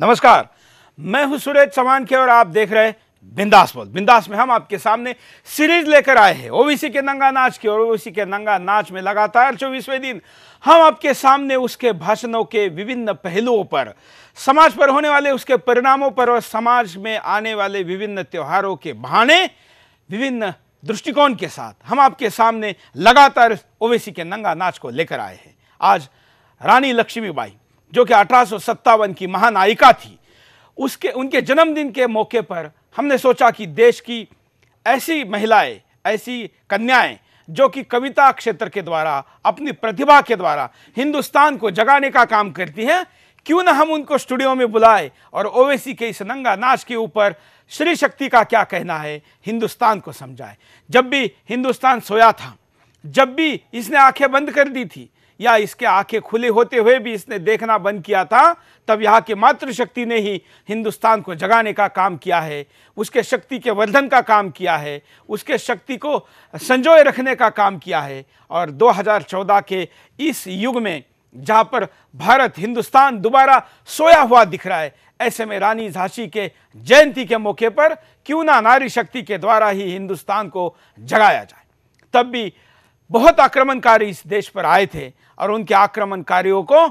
नमस्कार मैं हूं सुरेश चौहान के और आप देख रहे हैं बिंदास बोल बिंदास में हम आपके सामने सीरीज लेकर आए हैं ओबीसी के नंगा नाच की और ओबीसी के नंगा नाच में लगातार चौबीसवें दिन हम आपके सामने उसके भाषणों के विभिन्न पहलुओं पर समाज पर होने वाले उसके परिणामों पर और समाज में आने वाले विभिन्न त्योहारों के बहाने विभिन्न दृष्टिकोण के साथ हम आपके सामने लगातार ओवैसी के नंगा नाच को लेकर आए हैं आज रानी लक्ष्मीबाई जो कि अठारह की महानायिका थी उसके उनके जन्मदिन के मौके पर हमने सोचा कि देश की ऐसी महिलाएं ऐसी कन्याएं जो कि कविता क्षेत्र के द्वारा अपनी प्रतिभा के द्वारा हिंदुस्तान को जगाने का काम करती हैं क्यों ना हम उनको स्टूडियो में बुलाएं और ओवैसी के इस नंगा नाच के ऊपर श्री शक्ति का क्या कहना है हिंदुस्तान को समझाएं जब भी हिंदुस्तान सोया था जब भी इसने आंखें बंद कर दी थी या इसके आंखें खुले होते हुए भी इसने देखना बंद किया था तब यहाँ की मातृशक्ति ने ही हिंदुस्तान को जगाने का काम किया है उसके शक्ति के वर्धन का काम किया है उसके शक्ति को संजोए रखने का काम किया है और 2014 के इस युग में जहाँ पर भारत हिंदुस्तान दोबारा सोया हुआ दिख रहा है ऐसे में रानी झांसी के जयंती के मौके पर क्यों ना नारी शक्ति के द्वारा ही हिंदुस्तान को जगाया जाए तब भी बहुत आक्रमणकारी इस देश पर आए थे और उनके आक्रमणकारियों को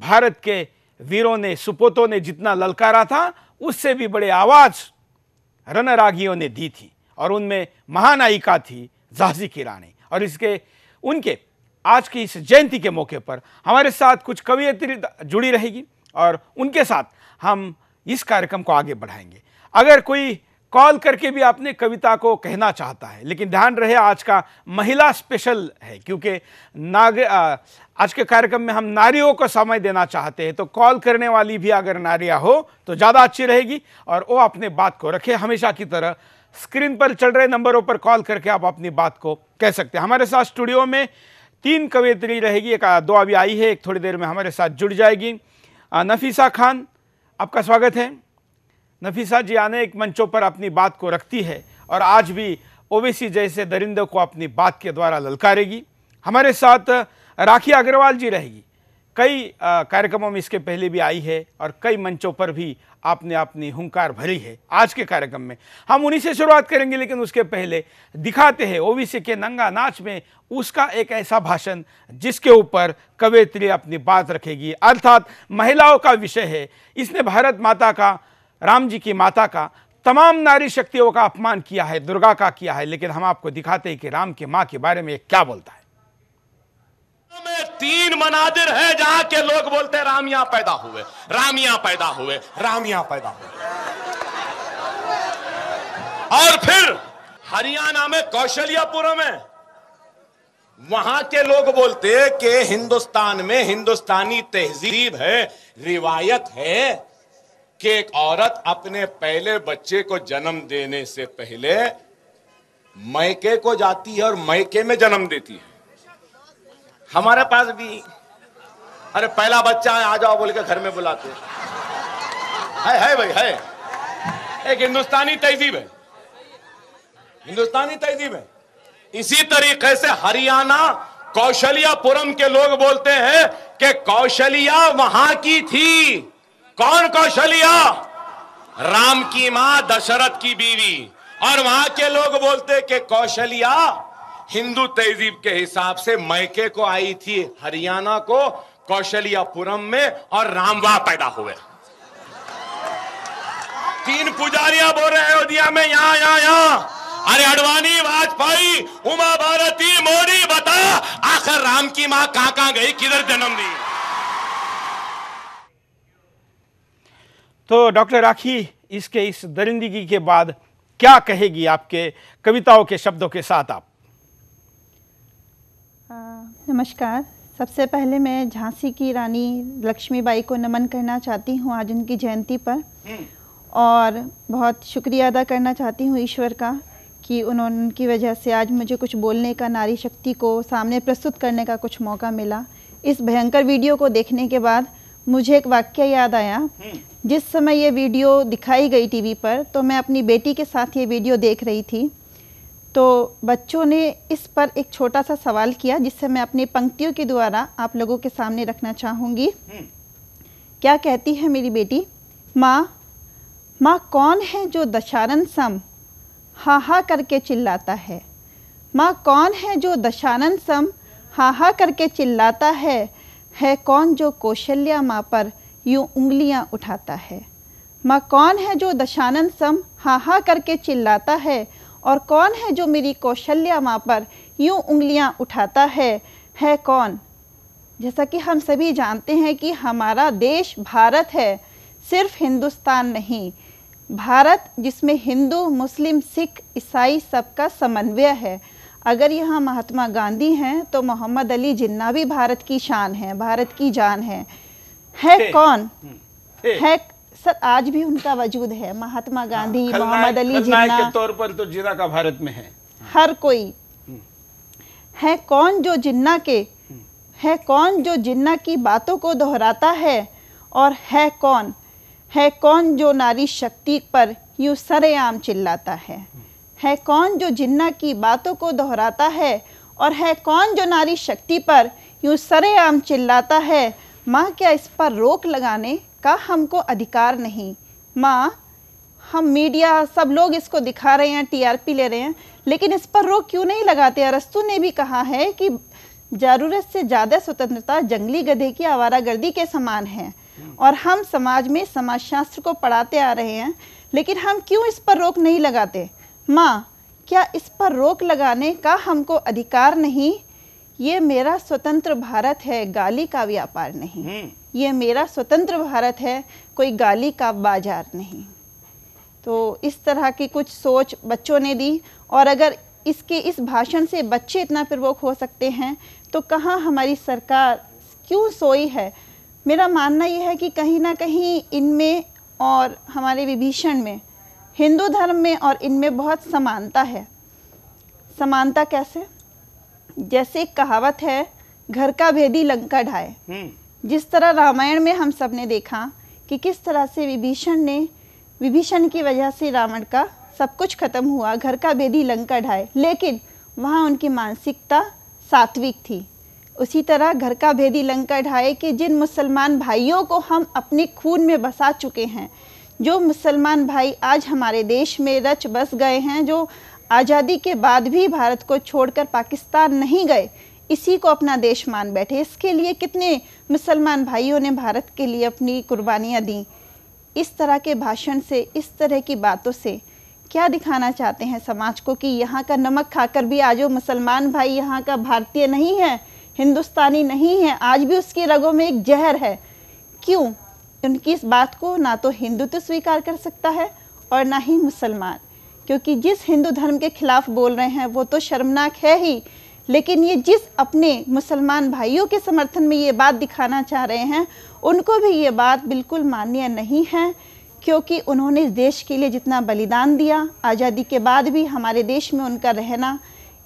भारत के वीरों ने सुपोतों ने जितना ललकारा था उससे भी बड़े आवाज़ रणरागियों ने दी थी और उनमें महानायिका थी झांसी की रानी और इसके उनके आज की इस जयंती के मौके पर हमारे साथ कुछ कवियत्री जुड़ी रहेगी और उनके साथ हम इस कार्यक्रम को आगे बढ़ाएंगे अगर कोई कॉल करके भी आपने कविता को कहना चाहता है लेकिन ध्यान रहे आज का महिला स्पेशल है क्योंकि नाग आज के कार्यक्रम में हम नारियों को समय देना चाहते हैं तो कॉल करने वाली भी अगर नारिया हो तो ज़्यादा अच्छी रहेगी और वो अपने बात को रखे हमेशा की तरह स्क्रीन पर चल रहे नंबरों पर कॉल करके आप अपनी बात को कह सकते हैं हमारे साथ स्टूडियो में तीन कवियत्री रहेगी एक दो अभी आई है एक थोड़ी देर में हमारे साथ जुड़ जाएगी नफीसा खान आपका स्वागत है नफीसा जी आने एक मंचों पर अपनी बात को रखती है और आज भी ओवैसी जैसे दरिंदों को अपनी बात के द्वारा ललकारेगी हमारे साथ राखी अग्रवाल जी रहेगी कई कार्यक्रमों में इसके पहले भी आई है और कई मंचों पर भी आपने अपनी हुंकार भरी है आज के कार्यक्रम में हम उन्हीं से शुरुआत करेंगे लेकिन उसके पहले दिखाते हैं ओबीसी के नंगा नाच में उसका एक ऐसा भाषण जिसके ऊपर कवयित्री अपनी बात रखेगी अर्थात महिलाओं का विषय है इसने भारत माता का राम जी की माता का तमाम नारी शक्तियों का अपमान किया है दुर्गा का किया है लेकिन हम आपको दिखाते हैं कि राम की माँ के बारे में क्या बोलता है में तीन मनादिर है जहां के लोग बोलते हैं राम यहां पैदा हुए राम यहां पैदा हुए राम यहां पैदा हुए और फिर हरियाणा में कौशल्यापुरम में वहां के लोग बोलते कि हिंदुस्तान में हिंदुस्तानी तहजीब है रिवायत है कि एक औरत अपने पहले बच्चे को जन्म देने से पहले मैके को जाती है और मैके में जन्म देती है हमारे पास भी अरे पहला बच्चा है आ जाओ बोल के घर में बुलाते है है भाई है एक हिंदुस्तानी तहजीब है हिंदुस्तानी तहजीब है इसी तरीके से हरियाणा कौशलियापुरम के लोग बोलते हैं कि कौशलिया वहां की थी कौन कौशल्या राम की मां दशरथ की बीवी और वहां के लोग बोलते कि कौशल्या हिंदू तहजीब के हिसाब से मैके को आई थी हरियाणा को कौशल्यापुरम में और रामवा पैदा हुए तीन पुजारियां बोल रहे अयोध्या में यहाँ यहाँ यहाँ अरे अडवाणी वाजपेयी उमा भारती मोदी बता आखिर राम की माँ कहाँ कहाँ गई किधर जन्म दी तो डॉक्टर राखी इसके इस दरिंदगी के बाद क्या कहेगी आपके कविताओं के शब्दों के साथ आप नमस्कार सबसे पहले मैं झांसी की रानी लक्ष्मीबाई को नमन करना चाहती हूँ आज उनकी जयंती पर हम्म। और बहुत शुक्रिया अदा करना चाहती हूँ ईश्वर का कि उन्होंने उनकी वजह से आज मुझे कुछ बोलने का नारी शक्ति को सामने प्रस्तुत करने का कुछ मौका मिला इस भयंकर वीडियो को देखने के बाद मुझे एक वाक्य याद आया हम्म। जिस समय ये वीडियो दिखाई गई टीवी पर तो मैं अपनी बेटी के साथ ये वीडियो देख रही थी तो बच्चों ने इस पर एक छोटा सा सवाल किया जिससे मैं अपनी पंक्तियों के द्वारा आप लोगों के सामने रखना चाहूँगी हम्म। क्या कहती है मेरी बेटी माँ माँ कौन है जो दशानन सम हा हा करके चिल्लाता है माँ कौन है जो दशानन सम हा हा करके चिल्लाता है है कौन जो कौशल्या माँ पर यूं उंगलियां उठाता है माँ कौन है जो दशानंद सम हा हा करके चिल्लाता है और कौन है जो मेरी कौशल्या माँ पर यूं उंगलियां उठाता है है कौन जैसा कि हम सभी जानते हैं कि हमारा देश भारत है सिर्फ हिंदुस्तान नहीं भारत जिसमें हिंदू मुस्लिम सिख ईसाई सबका समन्वय है अगर यहाँ महात्मा गांधी हैं तो मोहम्मद अली जिन्ना भी भारत की शान है भारत की जान है है कौन हम्म। है सर आज भी उनका वजूद है महात्मा हाँ, गांधी मोहम्मद अली जिन्ना के तौर पर तो जिन्ना का भारत में है हाँ। हर कोई हम्म। है कौन जो जिन्ना के हम्म। है कौन जो जिन्ना की बातों को दोहराता है और है कौन है कौन जो नारी शक्ति पर यूँ सरेआम चिल्लाता है है कौन जो जिन्ना की बातों को दोहराता है और है कौन जो नारी शक्ति पर यूँ सरेआम चिल्लाता है माँ क्या इस पर रोक लगाने का हमको अधिकार नहीं माँ हम मीडिया सब लोग इसको दिखा रहे हैं टीआरपी ले रहे हैं लेकिन इस पर रोक क्यों नहीं लगाते अरस्तु ने भी कहा है कि ज़रूरत से ज़्यादा स्वतंत्रता जंगली गधे की आवारागर्दी के समान है और हम समाज में समाजशास्त्र को पढ़ाते आ रहे हैं लेकिन हम क्यों इस पर रोक नहीं लगाते माँ क्या इस पर रोक लगाने का हमको अधिकार नहीं ये मेरा स्वतंत्र भारत है गाली का व्यापार नहीं हम्म। ये मेरा स्वतंत्र भारत है कोई गाली का बाजार नहीं तो इस तरह की कुछ सोच बच्चों ने दी और अगर इसके इस भाषण से बच्चे इतना प्रवोक हो सकते हैं तो कहाँ हमारी सरकार क्यों सोई है मेरा मानना यह है कि कहीं ना कहीं इनमें और हमारे विभीषण में हिंदू धर्म में और इनमें बहुत समानता है समानता कैसे जैसे कहावत है घर का भेदी लंका ढाए हम्म। जिस तरह रामायण में हम सब ने देखा कि किस तरह से विभीषण ने विभीषण की वजह से रावण का सब कुछ खत्म हुआ घर का भेदी लंका ढाए लेकिन वहाँ उनकी मानसिकता सात्विक थी उसी तरह घर का भेदी लंका ढाए कि जिन मुसलमान भाइयों को हम अपने खून में बसा चुके हैं जो मुसलमान भाई आज हमारे देश में रच बस गए हैं जो आज़ादी के बाद भी भारत को छोड़कर पाकिस्तान नहीं गए इसी को अपना देश मान बैठे इसके लिए कितने मुसलमान भाइयों ने भारत के लिए अपनी कुर्बानियाँ दी इस तरह के भाषण से इस तरह की बातों से क्या दिखाना चाहते हैं समाज को कि यहाँ का नमक खाकर भी आज वो मुसलमान भाई यहाँ का भारतीय नहीं है हिंदुस्तानी नहीं है आज भी उसकी रगों में एक जहर है क्यों उनकी इस बात को ना तो हिंदुत्व तो स्वीकार कर सकता है और ना ही मुसलमान क्योंकि जिस हिंदू धर्म के खिलाफ बोल रहे हैं वो तो शर्मनाक है ही लेकिन ये जिस अपने मुसलमान भाइयों के समर्थन में ये बात दिखाना चाह रहे हैं उनको भी ये बात बिल्कुल मान्य नहीं है क्योंकि उन्होंने इस देश के लिए जितना बलिदान दिया आज़ादी के बाद भी हमारे देश में उनका रहना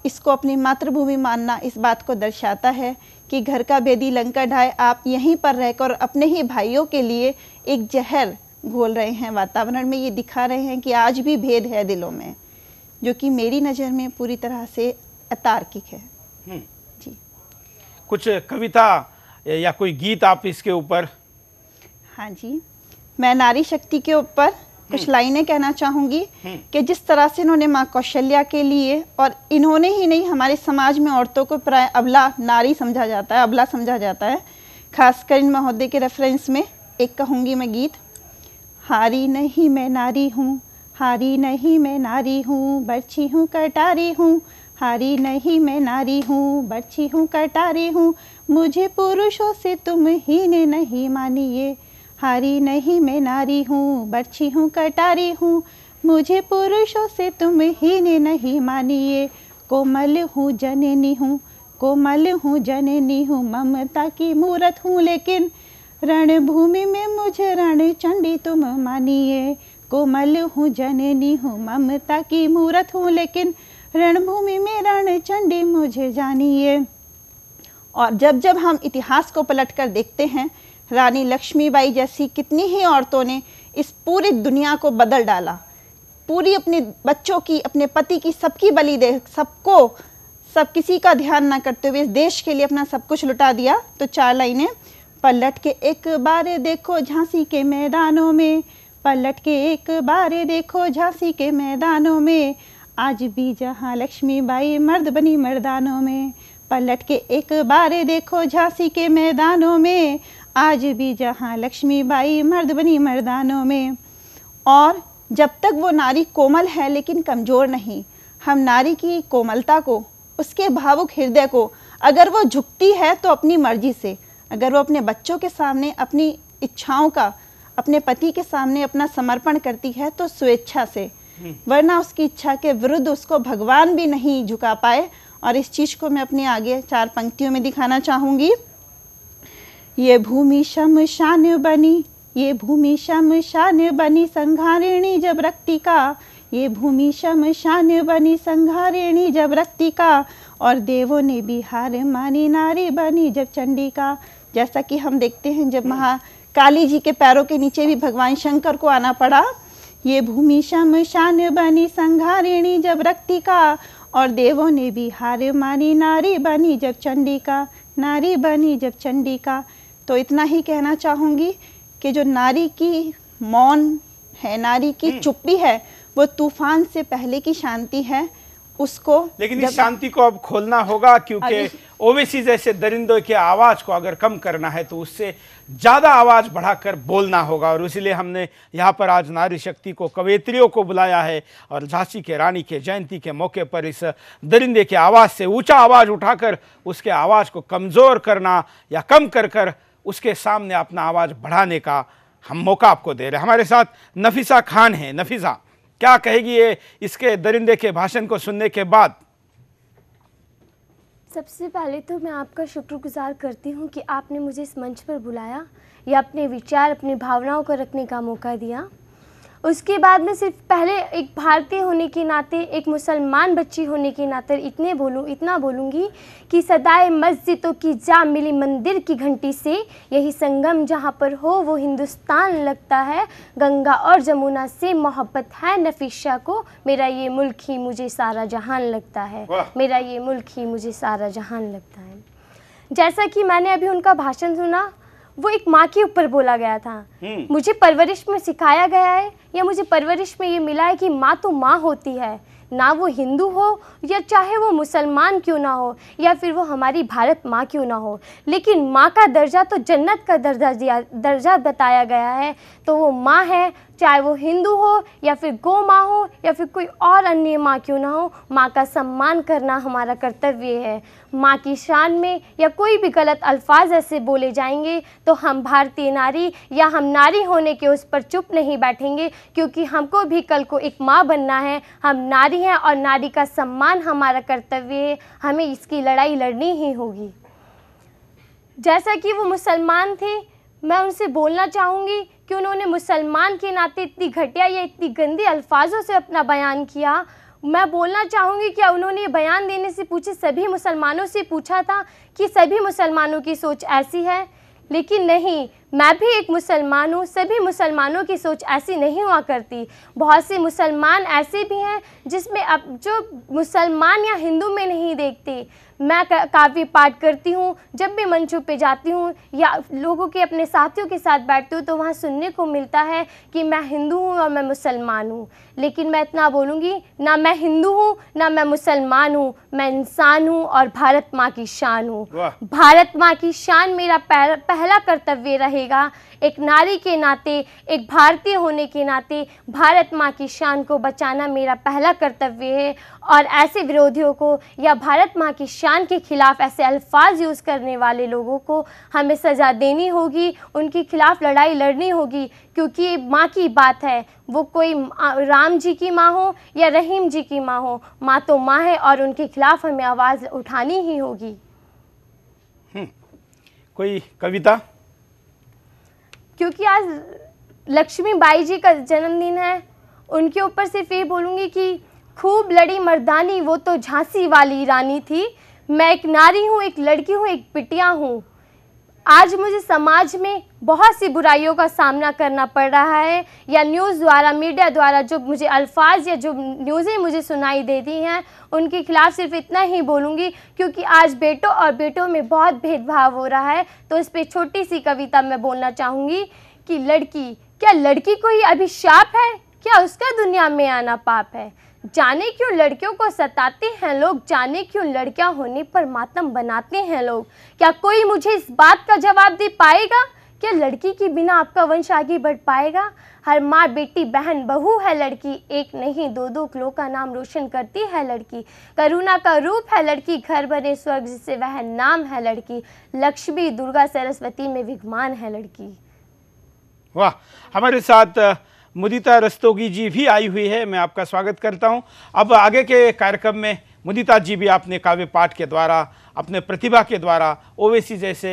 इसको अपनी मातृभूमि मानना इस बात को दर्शाता है कि घर का बेदी लंका ढाए आप यहीं पर रहकर अपने ही भाइयों के लिए एक जहर घोल रहे हैं वातावरण में ये दिखा रहे हैं कि आज भी भेद है दिलों में जो कि मेरी नज़र में पूरी तरह से अतार्किक है हम्म। जी कुछ कविता या कोई गीत आप इसके ऊपर हाँ जी मैं नारी शक्ति के ऊपर कुछ हम्म। लाइनें कहना चाहूँगी हम्म। कि जिस तरह से इन्होंने माँ कौशल्या के लिए और इन्होंने ही नहीं हमारे समाज में औरतों को प्राय अबला नारी समझा जाता है अबला समझा जाता है खासकर इन महोदय के रेफरेंस में एक कहूँगी मैं गीत हारी नहीं मैं नारी हूँ हारी नहीं मैं नारी हूँ बच्ची हूँ कटारी हूँ हारी नहीं मैं नारी हूँ बच्ची हूँ कटारी हूँ मुझे पुरुषों से तुम ही ने नहीं मानिए हारी नहीं मैं नारी हूँ बच्ची हूँ कटारी हूँ मुझे पुरुषों से तुम ही ने नहीं मानिए कोमल हूँ जननी हूँ कोमल हूँ जननी हूँ ममता की मूरत हूँ लेकिन रणभूमि में मुझे रण चंडी तुम मानिए कोमल हूँ जननी हूँ ममता की मूरत हूँ लेकिन रणभूमि में रण चंडी मुझे जानिए और जब जब हम इतिहास को पलट कर देखते हैं रानी लक्ष्मीबाई जैसी कितनी ही औरतों ने इस पूरी दुनिया को बदल डाला पूरी अपने बच्चों की अपने पति की सबकी बलि दे सबको सब किसी का ध्यान ना करते हुए इस देश के लिए अपना सब कुछ लुटा दिया तो चार लाइनें पलट के एक बार देखो झांसी के मैदानों में पलट के एक बार देखो झांसी के मैदानों में आज भी जहाँ लक्ष्मी बाई मर्द बनी मर्दानों में पलट के एक बार देखो झांसी के मैदानों में आज भी जहाँ लक्ष्मी बाई मर्द बनी मर्दानों में और जब तक वो नारी कोमल है लेकिन कमज़ोर नहीं हम नारी की कोमलता को उसके भावुक हृदय को अगर वो झुकती है तो अपनी मर्जी से अगर वो अपने बच्चों के सामने अपनी इच्छाओं का अपने पति के सामने अपना समर्पण करती है तो स्वेच्छा से हम्म। वरना उसकी इच्छा के विरुद्ध उसको भगवान भी नहीं झुका पाए और इस चीज को मैं अपने आगे चार पंक्तियों में दिखाना चाहूंगी ये भूमि शमशान बनी ये भूमि शमशान बनी संघारिणी जब रक्ति का ये भूमि शमशान बनी संघारिणी जब रक्ति का और देवों ने भी हार मानी नारी बनी जब चंडी का जैसा कि हम देखते हैं जब हम्म। महा काली जी के पैरों के नीचे भी भगवान शंकर को आना पड़ा ये भूमि शम शान बनी संघारिणी जब रक्ति का और देवों ने भी हार मानी नारी बनी जब चंडी का नारी बनी जब चंडी का तो इतना ही कहना चाहूँगी कि जो नारी की मौन है नारी की हम्म। चुप्पी है वो तूफान से पहले की शांति है उसको लेकिन इस शांति को अब खोलना होगा क्योंकि हाँ, ओवेसी जैसे दरिंदों की आवाज़ को अगर कम करना है तो उससे ज़्यादा आवाज़ बढ़ाकर बोलना होगा और इसीलिए हमने यहाँ पर आज नारी शक्ति को कवयत्रियों को बुलाया है और झांसी के रानी के जयंती के मौके पर इस दरिंदे की आवाज़ से ऊंचा आवाज़ उठाकर उसके आवाज़ को कमज़ोर करना या कम कर कर उसके सामने अपना आवाज़ बढ़ाने का हम मौका आपको दे रहे हैं हमारे साथ नफीसा खान है नफीसा क्या कहेगी ये इसके दरिंदे के भाषण को सुनने के बाद सबसे पहले तो मैं आपका शुक्रगुजार करती हूँ कि आपने मुझे इस मंच पर बुलाया या अपने विचार अपनी भावनाओं को रखने का मौका दिया उसके बाद में सिर्फ पहले एक भारतीय होने के नाते एक मुसलमान बच्ची होने के नाते इतने बोलूँ इतना बोलूँगी कि सदाए मस्जिदों की जा मिली मंदिर की घंटी से यही संगम जहाँ पर हो वो हिंदुस्तान लगता है गंगा और जमुना से मोहब्बत है नफीशा को मेरा ये मुल्क ही मुझे सारा जहान लगता है मेरा ये मुल्क ही मुझे सारा जहान लगता है जैसा कि मैंने अभी उनका भाषण सुना वो एक माँ के ऊपर बोला गया था हम्म। मुझे परवरिश में सिखाया गया है या मुझे परवरिश में ये मिला है कि माँ तो माँ होती है ना वो हिंदू हो या चाहे वो मुसलमान क्यों ना हो या फिर वो हमारी भारत माँ क्यों ना हो लेकिन माँ का दर्जा तो जन्नत का दर्जा दिया दर्जा बताया गया है तो वो माँ है चाहे वो हिंदू हो या फिर गो माँ हो या फिर कोई और अन्य माँ क्यों ना हो माँ का सम्मान करना हमारा कर्तव्य है माँ की शान में या कोई भी गलत अल्फाज ऐसे बोले जाएंगे तो हम भारतीय नारी या हम नारी होने के उस पर चुप नहीं बैठेंगे क्योंकि हमको भी कल को एक माँ बनना है हम नारी हैं और नारी का सम्मान हमारा कर्तव्य है हमें इसकी लड़ाई लड़नी ही होगी जैसा कि वो मुसलमान थे मैं उनसे बोलना चाहूँगी कि उन्होंने मुसलमान के नाते इतनी घटिया या इतनी गंदे अल्फाजों से अपना बयान किया मैं बोलना चाहूँगी क्या उन्होंने बयान देने से पूछे सभी मुसलमानों से पूछा था कि सभी मुसलमानों की सोच ऐसी है लेकिन नहीं मैं भी एक मुसलमान हूँ सभी मुसलमानों की सोच ऐसी नहीं हुआ करती बहुत से मुसलमान ऐसे भी हैं जिसमें अब जो मुसलमान या हिंदू में नहीं देखते मैं काव्य पाठ करती हूँ जब भी मंचों पे जाती हूँ या लोगों के अपने साथियों के साथ बैठती हूँ तो वहाँ सुनने को मिलता है कि मैं हिंदू हूँ और मैं मुसलमान हूँ लेकिन मैं इतना बोलूँगी ना मैं हिंदू हूँ ना मैं मुसलमान हूँ मैं इंसान हूँ और भारत माँ की शान हूँ भारत माँ की शान मेरा पहला कर्तव्य रहेगा एक नारी के नाते एक भारतीय होने के नाते भारत माँ की शान को बचाना मेरा पहला कर्तव्य है और ऐसे विरोधियों को या भारत माँ की शान के खिलाफ ऐसे अल्फाज यूज़ करने वाले लोगों को हमें सज़ा देनी होगी उनके खिलाफ लड़ाई लड़नी होगी क्योंकि माँ की बात है वो कोई राम जी की माँ हो या रहीम जी की माँ हो माँ तो माँ है और उनके खिलाफ हमें आवाज़ उठानी ही होगी हम्म, कोई कविता क्योंकि आज लक्ष्मी बाई जी का जन्मदिन है उनके ऊपर सिर्फ ये बोलूंगी कि खूब लड़ी मर्दानी वो तो झांसी वाली रानी थी मैं एक नारी हूँ एक लड़की हूँ एक पिटिया हूँ आज मुझे समाज में बहुत सी बुराइयों का सामना करना पड़ रहा है या न्यूज़ द्वारा मीडिया द्वारा जो मुझे अल्फाज या जो न्यूज़ें मुझे सुनाई देती हैं उनके खिलाफ सिर्फ इतना ही बोलूँगी क्योंकि आज बेटों और बेटों में बहुत भेदभाव हो रहा है तो इस पर छोटी सी कविता मैं बोलना चाहूँगी कि लड़की क्या लड़की को ही अभिशाप है क्या उसका दुनिया में आना पाप है जाने क्यों लड़कियों को सताते हैं लोग जाने क्यों लड़कियां होने पर मातम बनाते हैं लोग क्या कोई मुझे इस बात का जवाब दे पाएगा क्या लड़की के बिना आपका वंश आगे बढ़ पाएगा हर माँ बेटी बहन बहू है लड़की एक नहीं दो दो क्लो का नाम रोशन करती है लड़की करुणा का रूप है लड़की घर बने स्वर्ग जिसे वह नाम है लड़की लक्ष्मी दुर्गा सरस्वती में विघमान है लड़की वाह हमारे साथ मुदिता रस्तोगी जी भी आई हुई है मैं आपका स्वागत करता हूं अब आगे के कार्यक्रम में मुदिता जी भी आपने काव्य पाठ के द्वारा अपने प्रतिभा के द्वारा ओवैसी जैसे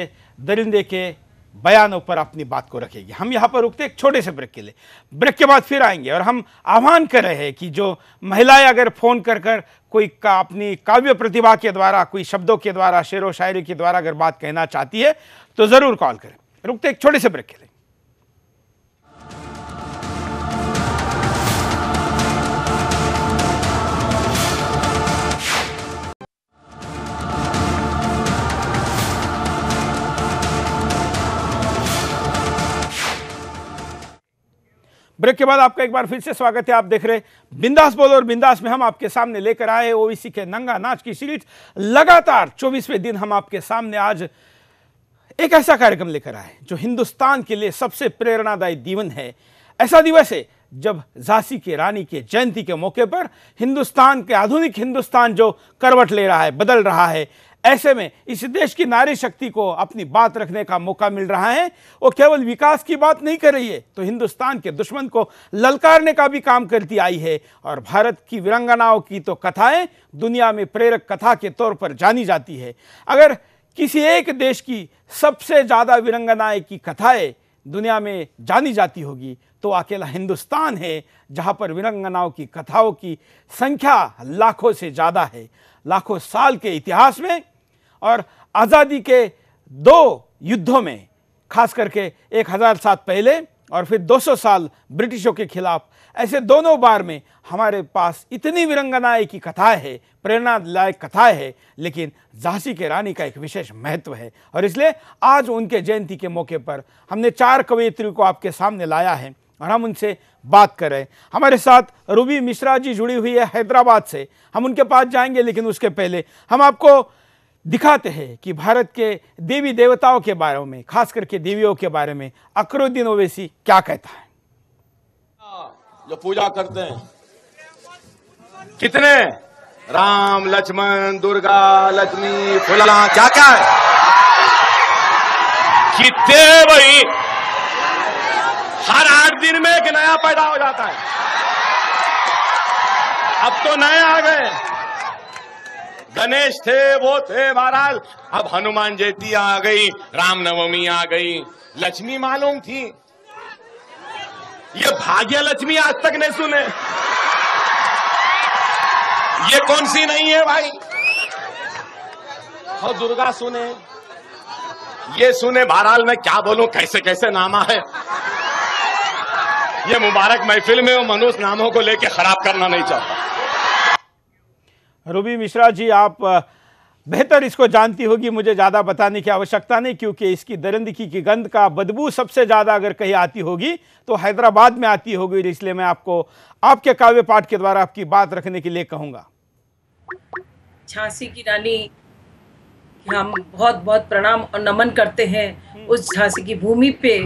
दरिंदे के बयानों पर अपनी बात को रखेगी हम यहाँ पर रुकते एक छोटे से ब्रेक के लिए ब्रेक के बाद फिर आएंगे और हम आह्वान कर रहे हैं कि जो महिलाएं अगर फ़ोन कर कर कोई का अपनी काव्य प्रतिभा के द्वारा कोई शब्दों के द्वारा शेर व शायरी के द्वारा अगर बात कहना चाहती है तो ज़रूर कॉल करें रुकते एक छोटे से ब्रेक के लिए ब्रेक के बाद आपका एक बार फिर से स्वागत है आप देख रहे बिंदास बोलो और बिंदास में हम आपके सामने लेकर आए ओवीसी के नंगा नाच की सीरीज लगातार चौबीसवें दिन हम आपके सामने आज एक ऐसा कार्यक्रम लेकर आए जो हिंदुस्तान के लिए सबसे प्रेरणादायी दीवन है ऐसा दिवस है जब झांसी की रानी के जयंती के मौके पर हिंदुस्तान के आधुनिक हिंदुस्तान जो करवट ले रहा है बदल रहा है ऐसे में इस देश की नारी शक्ति को अपनी बात रखने का मौका मिल रहा है वो केवल विकास की बात नहीं कर रही है तो हिंदुस्तान के दुश्मन को ललकारने का भी काम करती आई है और भारत की वीरांगनाओं की तो कथाएं दुनिया में प्रेरक कथा के तौर पर जानी जाती है अगर किसी एक देश की सबसे ज़्यादा वीरंगनाएँ की कथाएँ दुनिया में जानी जाती होगी तो अकेला हिंदुस्तान है जहाँ पर वीरंगनाओं की कथाओं की संख्या लाखों से ज़्यादा है लाखों साल के इतिहास में और आज़ादी के दो युद्धों में खास करके एक हज़ार साल पहले और फिर 200 साल ब्रिटिशों के खिलाफ ऐसे दोनों बार में हमारे पास इतनी विरंगनाए की कथा है प्रेरणादायक कथा है लेकिन झांसी के रानी का एक विशेष महत्व है और इसलिए आज उनके जयंती के मौके पर हमने चार कवयित्री को आपके सामने लाया है और हम उनसे बात कर रहे हैं हमारे साथ रूबी मिश्रा जी जुड़ी हुई है हैदराबाद से हम उनके पास जाएंगे लेकिन उसके पहले हम आपको दिखाते हैं कि भारत के देवी देवताओं के बारे में खास करके देवियों के बारे में अकरुद्दीन ओवैसी क्या कहता है जो पूजा करते हैं कितने राम लक्ष्मण दुर्गा लक्ष्मी फुला क्या क्या है कितने भाई हर आठ दिन में एक नया पैदा हो जाता है अब तो नए आ गए गणेश थे वो थे महाराज अब हनुमान जयंती आ गई रामनवमी आ गई लक्ष्मी मालूम थी ये भाग्य लक्ष्मी आज तक नहीं सुने ये कौन सी नहीं है भाई और हाँ, दुर्गा सुने ये सुने बहरहाल मैं क्या बोलूं कैसे कैसे नामा है ये मुबारक महफिल में मनुष्य नामों को लेके खराब करना नहीं चाहता रूबी मिश्रा जी आप बेहतर इसको जानती होगी मुझे ज़्यादा बताने की आवश्यकता नहीं क्योंकि इसकी दरिंदगी की गंध का बदबू सबसे ज़्यादा अगर कहीं आती होगी तो हैदराबाद में आती होगी इसलिए मैं आपको आपके काव्य पाठ के द्वारा आपकी बात रखने के लिए कहूँगा झांसी की रानी हम बहुत बहुत प्रणाम और नमन करते हैं हम्म। उस झांसी की भूमि पे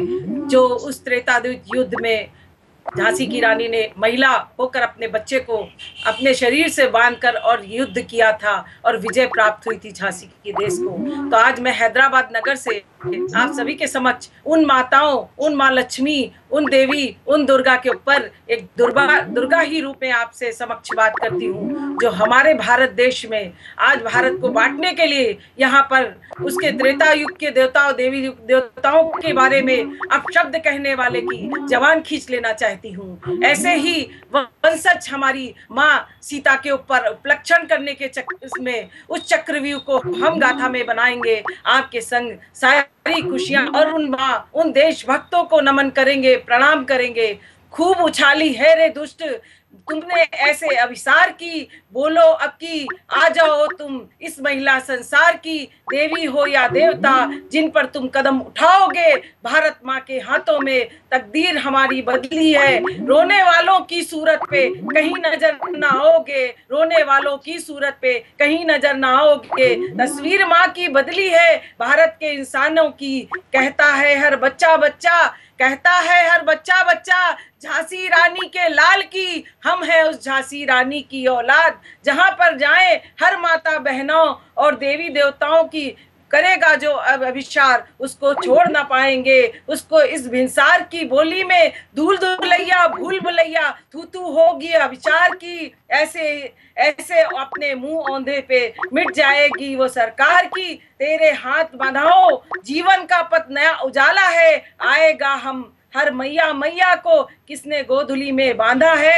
जो उस त्रेता युद्ध में झांसी की रानी ने महिला होकर अपने बच्चे को अपने शरीर से बांधकर और युद्ध किया था और विजय प्राप्त हुई थी झांसी के देश को तो आज मैं हैदराबाद नगर से आप सभी के समक्ष उन माताओं उन माँ लक्ष्मी उन देवी उन दुर्गा के ऊपर एक दुर्गा दुर्गा ही रूप में आपसे समक्ष बात करती हूँ जो हमारे भारत देश में आज भारत को बांटने के लिए यहाँ पर उसके त्रेता युग के देवताओं देवी देवताओं के बारे में अब शब्द कहने वाले की जवान खींच लेना चाहते कहती हूँ हम्म। ऐसे ही वंशज हमारी माँ सीता के ऊपर उपलक्षण करने के चक्र में उस चक्रव्यूह को हम गाथा में बनाएंगे आपके संग सारी खुशियां और उन माँ उन देशभक्तों को नमन करेंगे प्रणाम करेंगे खूब उछाली है रे दुष्ट तुमने ऐसे अभिसार की बोलो अब की आ जाओ तुम इस महिला संसार की देवी हो या देवता जिन पर तुम कदम उठाओगे भारत माँ के हाथों में तकदीर हमारी बदली है रोने वालों की सूरत पे कहीं नजर ना आओगे रोने वालों की सूरत पे कहीं नजर ना आओगे तस्वीर माँ की बदली है भारत के इंसानों की कहता है हर बच्चा बच्चा कहता है हर बच्चा बच्चा झांसी रानी के लाल की हम हैं उस झांसी रानी की औलाद जहां पर जाएं हर माता बहनों और देवी देवताओं की करेगा जो अब अभिशार उसको छोड़ ना पाएंगे उसको इस भिंसार की बोली में धूल धुलैया भूल भुलैया तू होगी अभिचार की ऐसे ऐसे अपने मुंह औंधे पे मिट जाएगी वो सरकार की तेरे हाथ बनाओ जीवन का पथ नया उजाला है आएगा हम हर मैया मैया को किसने गोधुली में बांधा है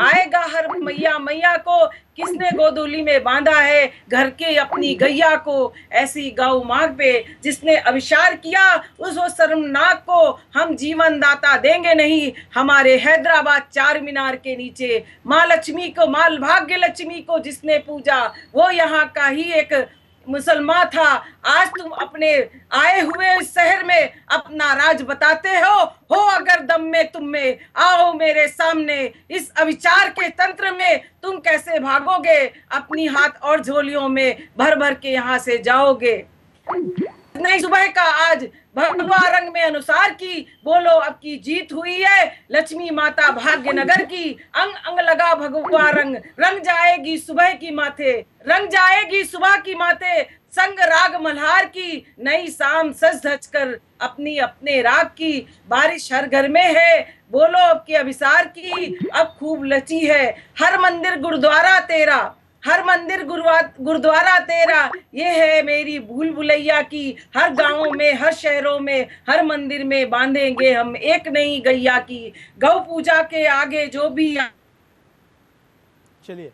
आएगा हर मैया मैया को किसने गोधुली में बांधा है घर के अपनी गैया को ऐसी गौ माग पे जिसने अभिशार किया उस वो शर्मनाक को हम जीवन दाता देंगे नहीं हमारे हैदराबाद चार मीनार के नीचे माँ लक्ष्मी को माल भाग्य लक्ष्मी को जिसने पूजा वो यहाँ का ही एक मुसलमान था आज तुम अपने आए हुए इस शहर में अपना राज बताते हो हो अगर दम में तुम में आओ मेरे सामने इस अविचार के तंत्र में तुम कैसे भागोगे अपनी हाथ और झोलियों में भर भर के यहाँ से जाओगे नहीं सुबह का आज भगवा रंग में अनुसार की बोलो अब की जीत हुई है लक्ष्मी माता भाग्य नगर की अंग अंग लगा भगवा रंग रंग जाएगी सुबह की माथे रंग जाएगी सुबह की माथे संग राग मल्हार की नई शाम सज धज कर अपनी अपने राग की बारिश हर घर में है बोलो अब की अभिसार की अब खूब लची है हर मंदिर गुरुद्वारा तेरा हर मंदिर गुरुद्वारा तेरा ये है मेरी भूल भुलैया की हर गाँव में हर शहरों में हर मंदिर में बांधेंगे हम एक नहीं गैया की गौ पूजा के आगे जो भी चलिए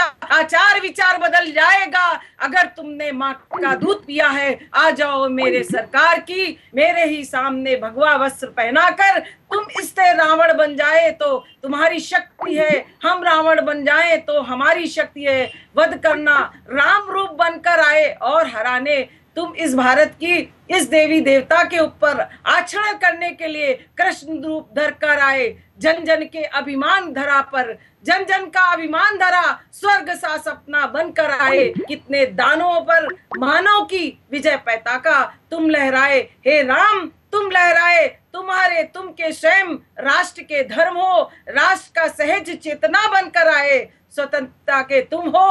आचार विचार बदल जाएगा अगर तुमने माँ का दूध पिया है आ जाओ मेरे सरकार की मेरे ही सामने भगवा वस्त्र पहनाकर तुम इससे रावण बन जाए तो तुम्हारी शक्ति है हम रावण बन जाए तो हमारी शक्ति है वध करना राम रूप बनकर आए और हराने तुम इस भारत की इस देवी देवता के ऊपर आचरण करने के लिए कृष्ण रूप धर कर आए जन जन के अभिमान धरा पर जन जन का अभिमान धरा स्वर्ग सा सपना बन कर आए कितने दानों पर मानव की विजय पैताका तुम लहराए हे राम तुम लहराए तुम्हारे तुम के स्वयं राष्ट्र के धर्म हो राष्ट्र का सहज चेतना बनकर आए स्वतंत्रता के तुम हो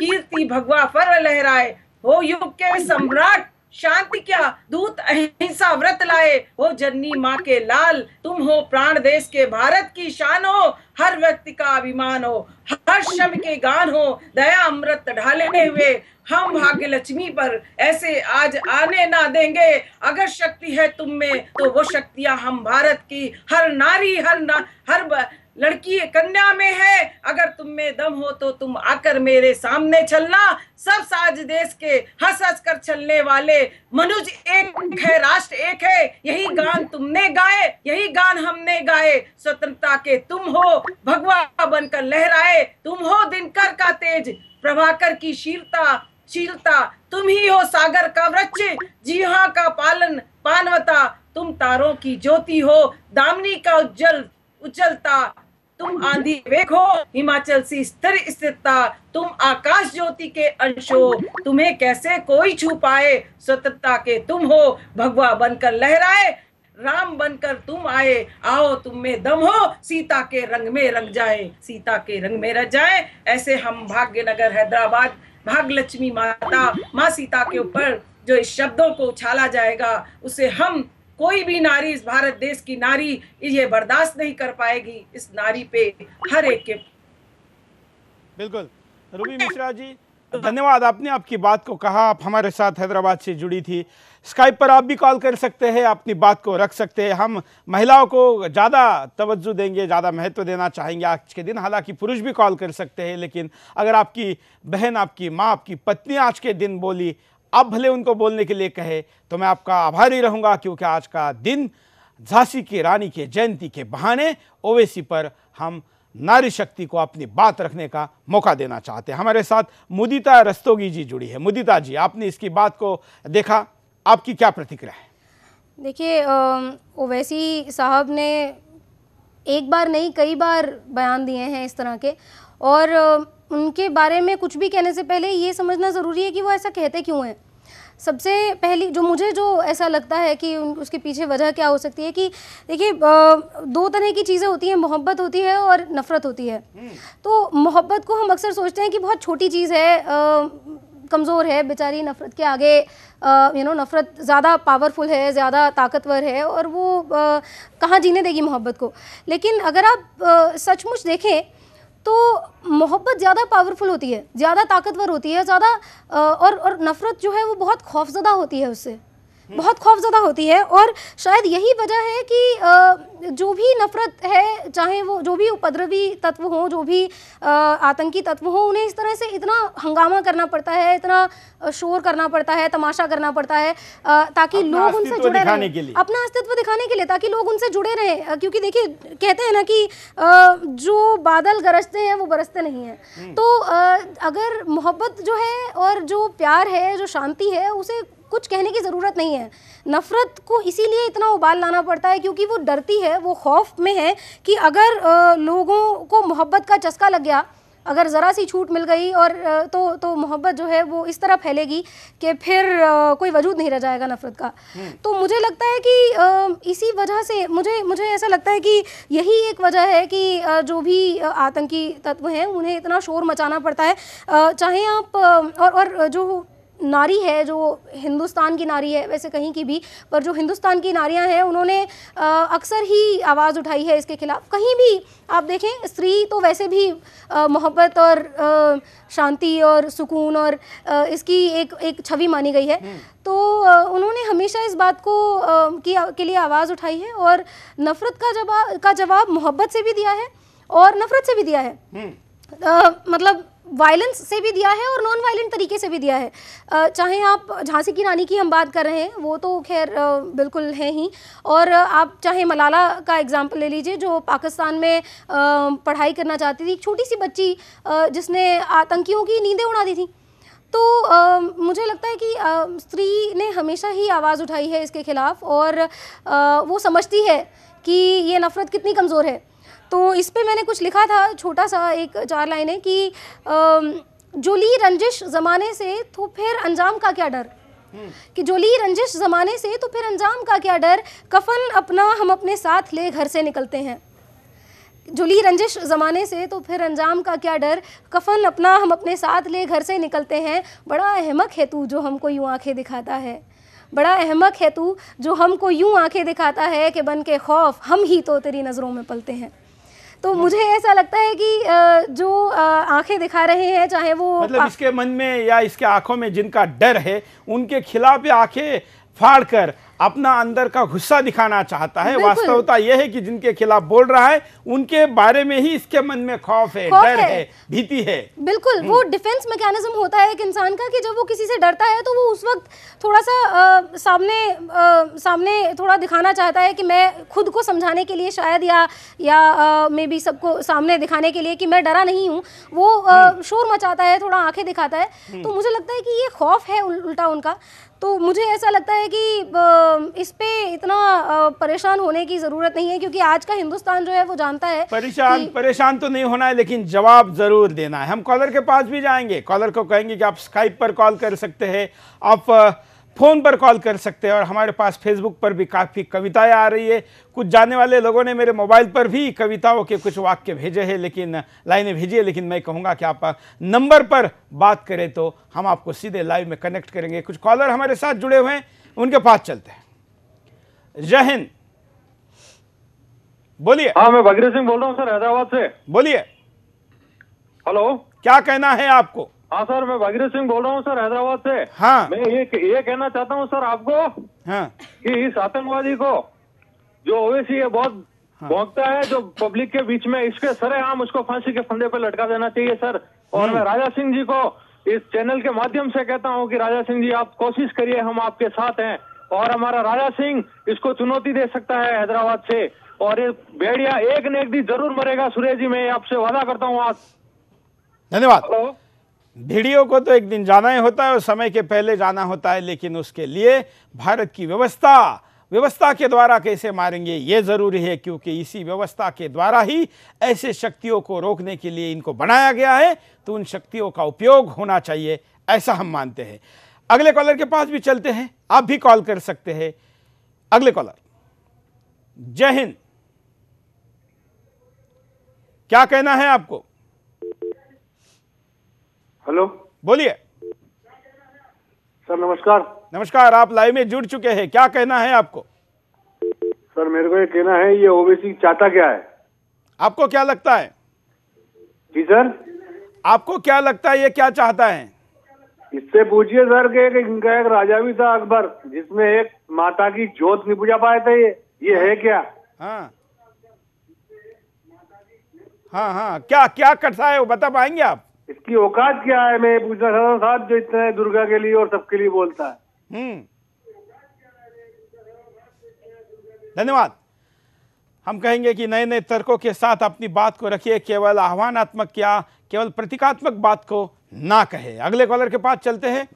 कीर्ति भगवा फर लहराए हो युग के सम्राट शांति क्या दूत अहिंसा व्रत लाए हो जननी माँ के लाल तुम हो प्राण देश के भारत की शान हो हर व्यक्ति का अभिमान हो हर शब्द के गान हो दया अमृत ढाले हुए हम भाग्य लक्ष्मी पर ऐसे आज आने ना देंगे अगर शक्ति है तुम में तो वो शक्तियां हम भारत की हर नारी हर ना हर ब, लड़की कन्या में है अगर तुम में दम हो तो तुम आकर मेरे सामने चलना सब साज देश के हंस हंस कर चलने वाले मनुज एक है राष्ट्र एक है यही गान तुमने गाए यही गान हमने गाए स्वतंत्रता के तुम हो भगवा बनकर लहराए तुम हो दिनकर का तेज प्रभाकर की शीलता शीलता तुम ही हो सागर का वृक्ष जी का पालन पानवता तुम तारों की ज्योति हो दामनी का उज्जल उजलता तुम आंधी देखो हिमाचल सी स्तर स्थिरता तुम आकाश ज्योति के अंश हो तुम्हें कैसे कोई छू पाए स्वतंत्रता के तुम हो भगवा बनकर लहराए राम बनकर तुम आए आओ तुम में दम हो सीता के रंग में रंग जाए सीता के रंग में रह जाए ऐसे हम भाग्य नगर हैदराबाद भाग लक्ष्मी माता माँ सीता के ऊपर जो इस शब्दों को उछाला जाएगा उसे हम कोई भी नारी इस भारत देश की नारी ये बर्दाश्त नहीं कर पाएगी इस नारी पे हर एक के बिल्कुल रूबी मिश्रा जी धन्यवाद आपने आपकी बात को कहा आप हमारे साथ हैदराबाद से जुड़ी थी स्काइप पर आप भी कॉल कर सकते हैं अपनी बात को रख सकते हैं हम महिलाओं को ज़्यादा तवज्जो देंगे ज़्यादा महत्व देना चाहेंगे आज के दिन हालांकि पुरुष भी कॉल कर सकते हैं लेकिन अगर आपकी बहन आपकी माँ आपकी पत्नी आज के दिन बोली आप भले उनको बोलने के लिए कहे तो मैं आपका आभारी रहूँगा क्योंकि आज का दिन झांसी की रानी के जयंती के बहाने ओवैसी पर हम नारी शक्ति को अपनी बात रखने का मौका देना चाहते हैं हमारे साथ मुदिता रस्तोगी जी जुड़ी है मुदिता जी आपने इसकी बात को देखा आपकी क्या प्रतिक्रिया है देखिए ओवैसी साहब ने एक बार नहीं कई बार बयान दिए हैं इस तरह के और उनके बारे में कुछ भी कहने से पहले ये समझना ज़रूरी है कि वो ऐसा कहते क्यों हैं सबसे पहली जो मुझे जो ऐसा लगता है कि उसके पीछे वजह क्या हो सकती है कि देखिए दो तरह की चीज़ें होती हैं मोहब्बत होती है और नफ़रत होती है हम्म। तो मोहब्बत को हम अक्सर सोचते हैं कि बहुत छोटी चीज़ है कमज़ोर है बेचारी नफ़रत के आगे यू नो नफ़रत ज़्यादा पावरफुल है ज़्यादा ताकतवर है और वो कहाँ जीने देगी मोहब्बत को लेकिन अगर आप सचमुच देखें तो मोहब्बत ज़्यादा पावरफुल होती है ज़्यादा ताकतवर होती है ज़्यादा और और नफ़रत जो है वो बहुत खौफजदा होती है उससे बहुत खौफजदा होती है और शायद यही वजह है कि जो भी नफरत है चाहे वो जो भी उपद्रवी तत्व हो जो भी आतंकी तत्व हो उन्हें इस तरह से इतना हंगामा करना पड़ता है इतना शोर करना पड़ता है तमाशा करना पड़ता है ताकि लोग उनसे जुड़े रहें अपना अस्तित्व दिखाने के लिए ताकि लोग उनसे जुड़े रहें क्योंकि देखिए कहते हैं ना कि जो बादल गरजते हैं वो बरसते नहीं हैं हम्म। तो अगर मोहब्बत जो है और जो प्यार है जो शांति है उसे कुछ कहने की ज़रूरत नहीं है नफ़रत को इसीलिए इतना उबाल लाना पड़ता है क्योंकि वो डरती है वो खौफ में है कि अगर लोगों को मोहब्बत का चस्का लग गया अगर ज़रा सी छूट मिल गई और तो तो मोहब्बत जो है वो इस तरह फैलेगी कि फिर कोई वजूद नहीं रह जाएगा नफ़रत का हम्म। तो मुझे लगता है कि इसी वजह से मुझे मुझे ऐसा लगता है कि यही एक वजह है कि जो भी आतंकी तत्व हैं उन्हें इतना शोर मचाना पड़ता है चाहे आप और और जो नारी है जो हिंदुस्तान की नारी है वैसे कहीं की भी पर जो हिंदुस्तान की नारियां हैं उन्होंने अक्सर ही आवाज़ उठाई है इसके खिलाफ कहीं भी आप देखें स्त्री तो वैसे भी मोहब्बत और शांति और सुकून और इसकी एक एक छवि मानी गई है हम्म। तो उन्होंने हमेशा इस बात को की के लिए आवाज़ उठाई है और नफ़रत का जवाब का जवाब मोहब्बत से भी दिया है और नफ़रत से भी दिया है आ, हम्म। मतलब वायलेंस से भी दिया है और नॉन वायलेंट तरीके से भी दिया है चाहे आप झांसी की रानी की हम बात कर रहे हैं वो तो खैर बिल्कुल है ही और आप चाहे मलाला का एग्ज़ाम्पल ले लीजिए जो पाकिस्तान में पढ़ाई करना चाहती थी एक छोटी सी बच्ची जिसने आतंकियों की नींदें उड़ा दी थी तो आ, मुझे लगता है कि आ, स्त्री ने हमेशा ही आवाज़ उठाई है इसके खिलाफ और आ, वो समझती है कि ये नफ़रत कितनी कमज़ोर है तो इस पर मैंने कुछ लिखा था छोटा सा एक चार लाइनें कि जोली रंजिश ज़माने से तो फिर अंजाम का क्या डर कि जोली रंजिश ज़माने से तो फिर अंजाम का क्या डर कफन अपना हम अपने साथ ले घर से निकलते हैं जुली रंजिश ज़माने से तो फिर अंजाम का क्या डर कफन अपना हम अपने साथ ले घर से निकलते हैं बड़ा अहमक है तू जो हमको यूं आंखें दिखाता है बड़ा अहमक है तू जो हमको यूं आंखें दिखाता है कि बन के खौफ हम ही तो तेरी नज़रों में पलते हैं तो मुझे ऐसा लगता है कि जो आंखें दिखा रहे हैं चाहे वो मतलब इसके मन में या इसके आंखों में जिनका डर है उनके खिलाफ आंखें फाड़ कर अपना अंदर का गुस्सा दिखाना चाहता है वास्तवता यह है कि जिनके खिलाफ बोल रहा है उनके बारे में ही इसके मन में खौफ है डर है, है भीति है बिल्कुल वो हम्म। डिफेंस मैकेनिज्म होता है एक इंसान का कि जब वो किसी से डरता है तो वो उस वक्त थोड़ा सा आ, सामने आ, सामने थोड़ा दिखाना चाहता है कि मैं खुद को समझाने के लिए शायद या या मे बी सबको सामने दिखाने के लिए कि मैं डरा नहीं हूँ वो हम्म। शोर मचाता है थोड़ा आंखें दिखाता है हम्म। तो मुझे लगता है कि ये खौफ है उल्टा उनका तो मुझे ऐसा लगता है कि इस पे इतना परेशान होने की जरूरत नहीं है क्योंकि आज का हिंदुस्तान जो है वो जानता है परेशान परेशान तो नहीं होना है लेकिन जवाब जरूर देना है हम कॉलर के पास भी जाएंगे कॉलर को कहेंगे कि आप स्काइप पर कॉल कर सकते हैं आप फ़ोन पर कॉल कर सकते हैं और हमारे पास फेसबुक पर भी काफ़ी कविताएं आ रही है कुछ जाने वाले लोगों ने मेरे मोबाइल पर भी कविताओं के कुछ वाक्य भेजे हैं लेकिन लाइनें भेजी है लेकिन मैं कहूँगा कि आप नंबर पर बात करें तो हम आपको सीधे लाइव में कनेक्ट करेंगे कुछ कॉलर हमारे साथ जुड़े हुए हैं उनके पास चलते हैं जहन बोलिए हाँ मैं भगीरथ सिंह बोल रहा हूँ सर हैदराबाद से बोलिए हेलो क्या कहना है आपको हाँ सर मैं भगीर सिंह बोल रहा हूँ सर हैदराबाद से हाँ मैं ये ये कहना चाहता हूँ सर आपको हाँ कि इस आतंकवादी को जो ओवैसी है बहुत हाँ। है जो पब्लिक के बीच में इसके सरे आम उसको फांसी के फंदे पर लटका देना चाहिए सर और हम्म। मैं राजा सिंह जी को इस चैनल के माध्यम से कहता हूँ कि राजा सिंह जी आप कोशिश करिए हम आपके साथ हैं और हमारा राजा सिंह इसको चुनौती दे सकता है हैदराबाद से और ये भेड़िया एक न एक दिन जरूर मरेगा सुरेश जी मैं आपसे वादा करता हूँ आज धन्यवाद भेड़ियों को तो एक दिन जाना ही होता है और समय के पहले जाना होता है लेकिन उसके लिए भारत की व्यवस्था व्यवस्था के द्वारा कैसे मारेंगे ये ज़रूरी है क्योंकि इसी व्यवस्था के द्वारा ही ऐसे शक्तियों को रोकने के लिए इनको बनाया गया है तो उन शक्तियों का उपयोग होना चाहिए ऐसा हम मानते हैं अगले कॉलर के पास भी चलते हैं आप भी कॉल कर सकते हैं अगले कॉलर जय हिंद क्या कहना है आपको हेलो बोलिए सर नमस्कार नमस्कार आप लाइव में जुड़ चुके हैं क्या कहना है आपको सर मेरे को ये कहना है ये ओबीसी चाहता क्या है आपको क्या लगता है जी सर आपको क्या लगता है ये क्या चाहता है इससे पूछिए सर कि इनका एक राजा भी था अकबर जिसमें एक माता की जोत नहीं बुझा पाए थे ये ये है क्या हाँ हाँ हाँ क्या क्या कथा है वो बता पाएंगे आप इसकी औकात क्या है मैं पूछना चाहता हूँ साहब जो इतना है दुर्गा के लिए और सबके लिए बोलता है हम्म। धन्यवाद हम कहेंगे कि नए नए तर्कों के साथ अपनी बात को रखिए केवल आह्वानात्मक क्या केवल प्रतीकात्मक बात को ना कहे अगले कॉलर के पास चलते हैं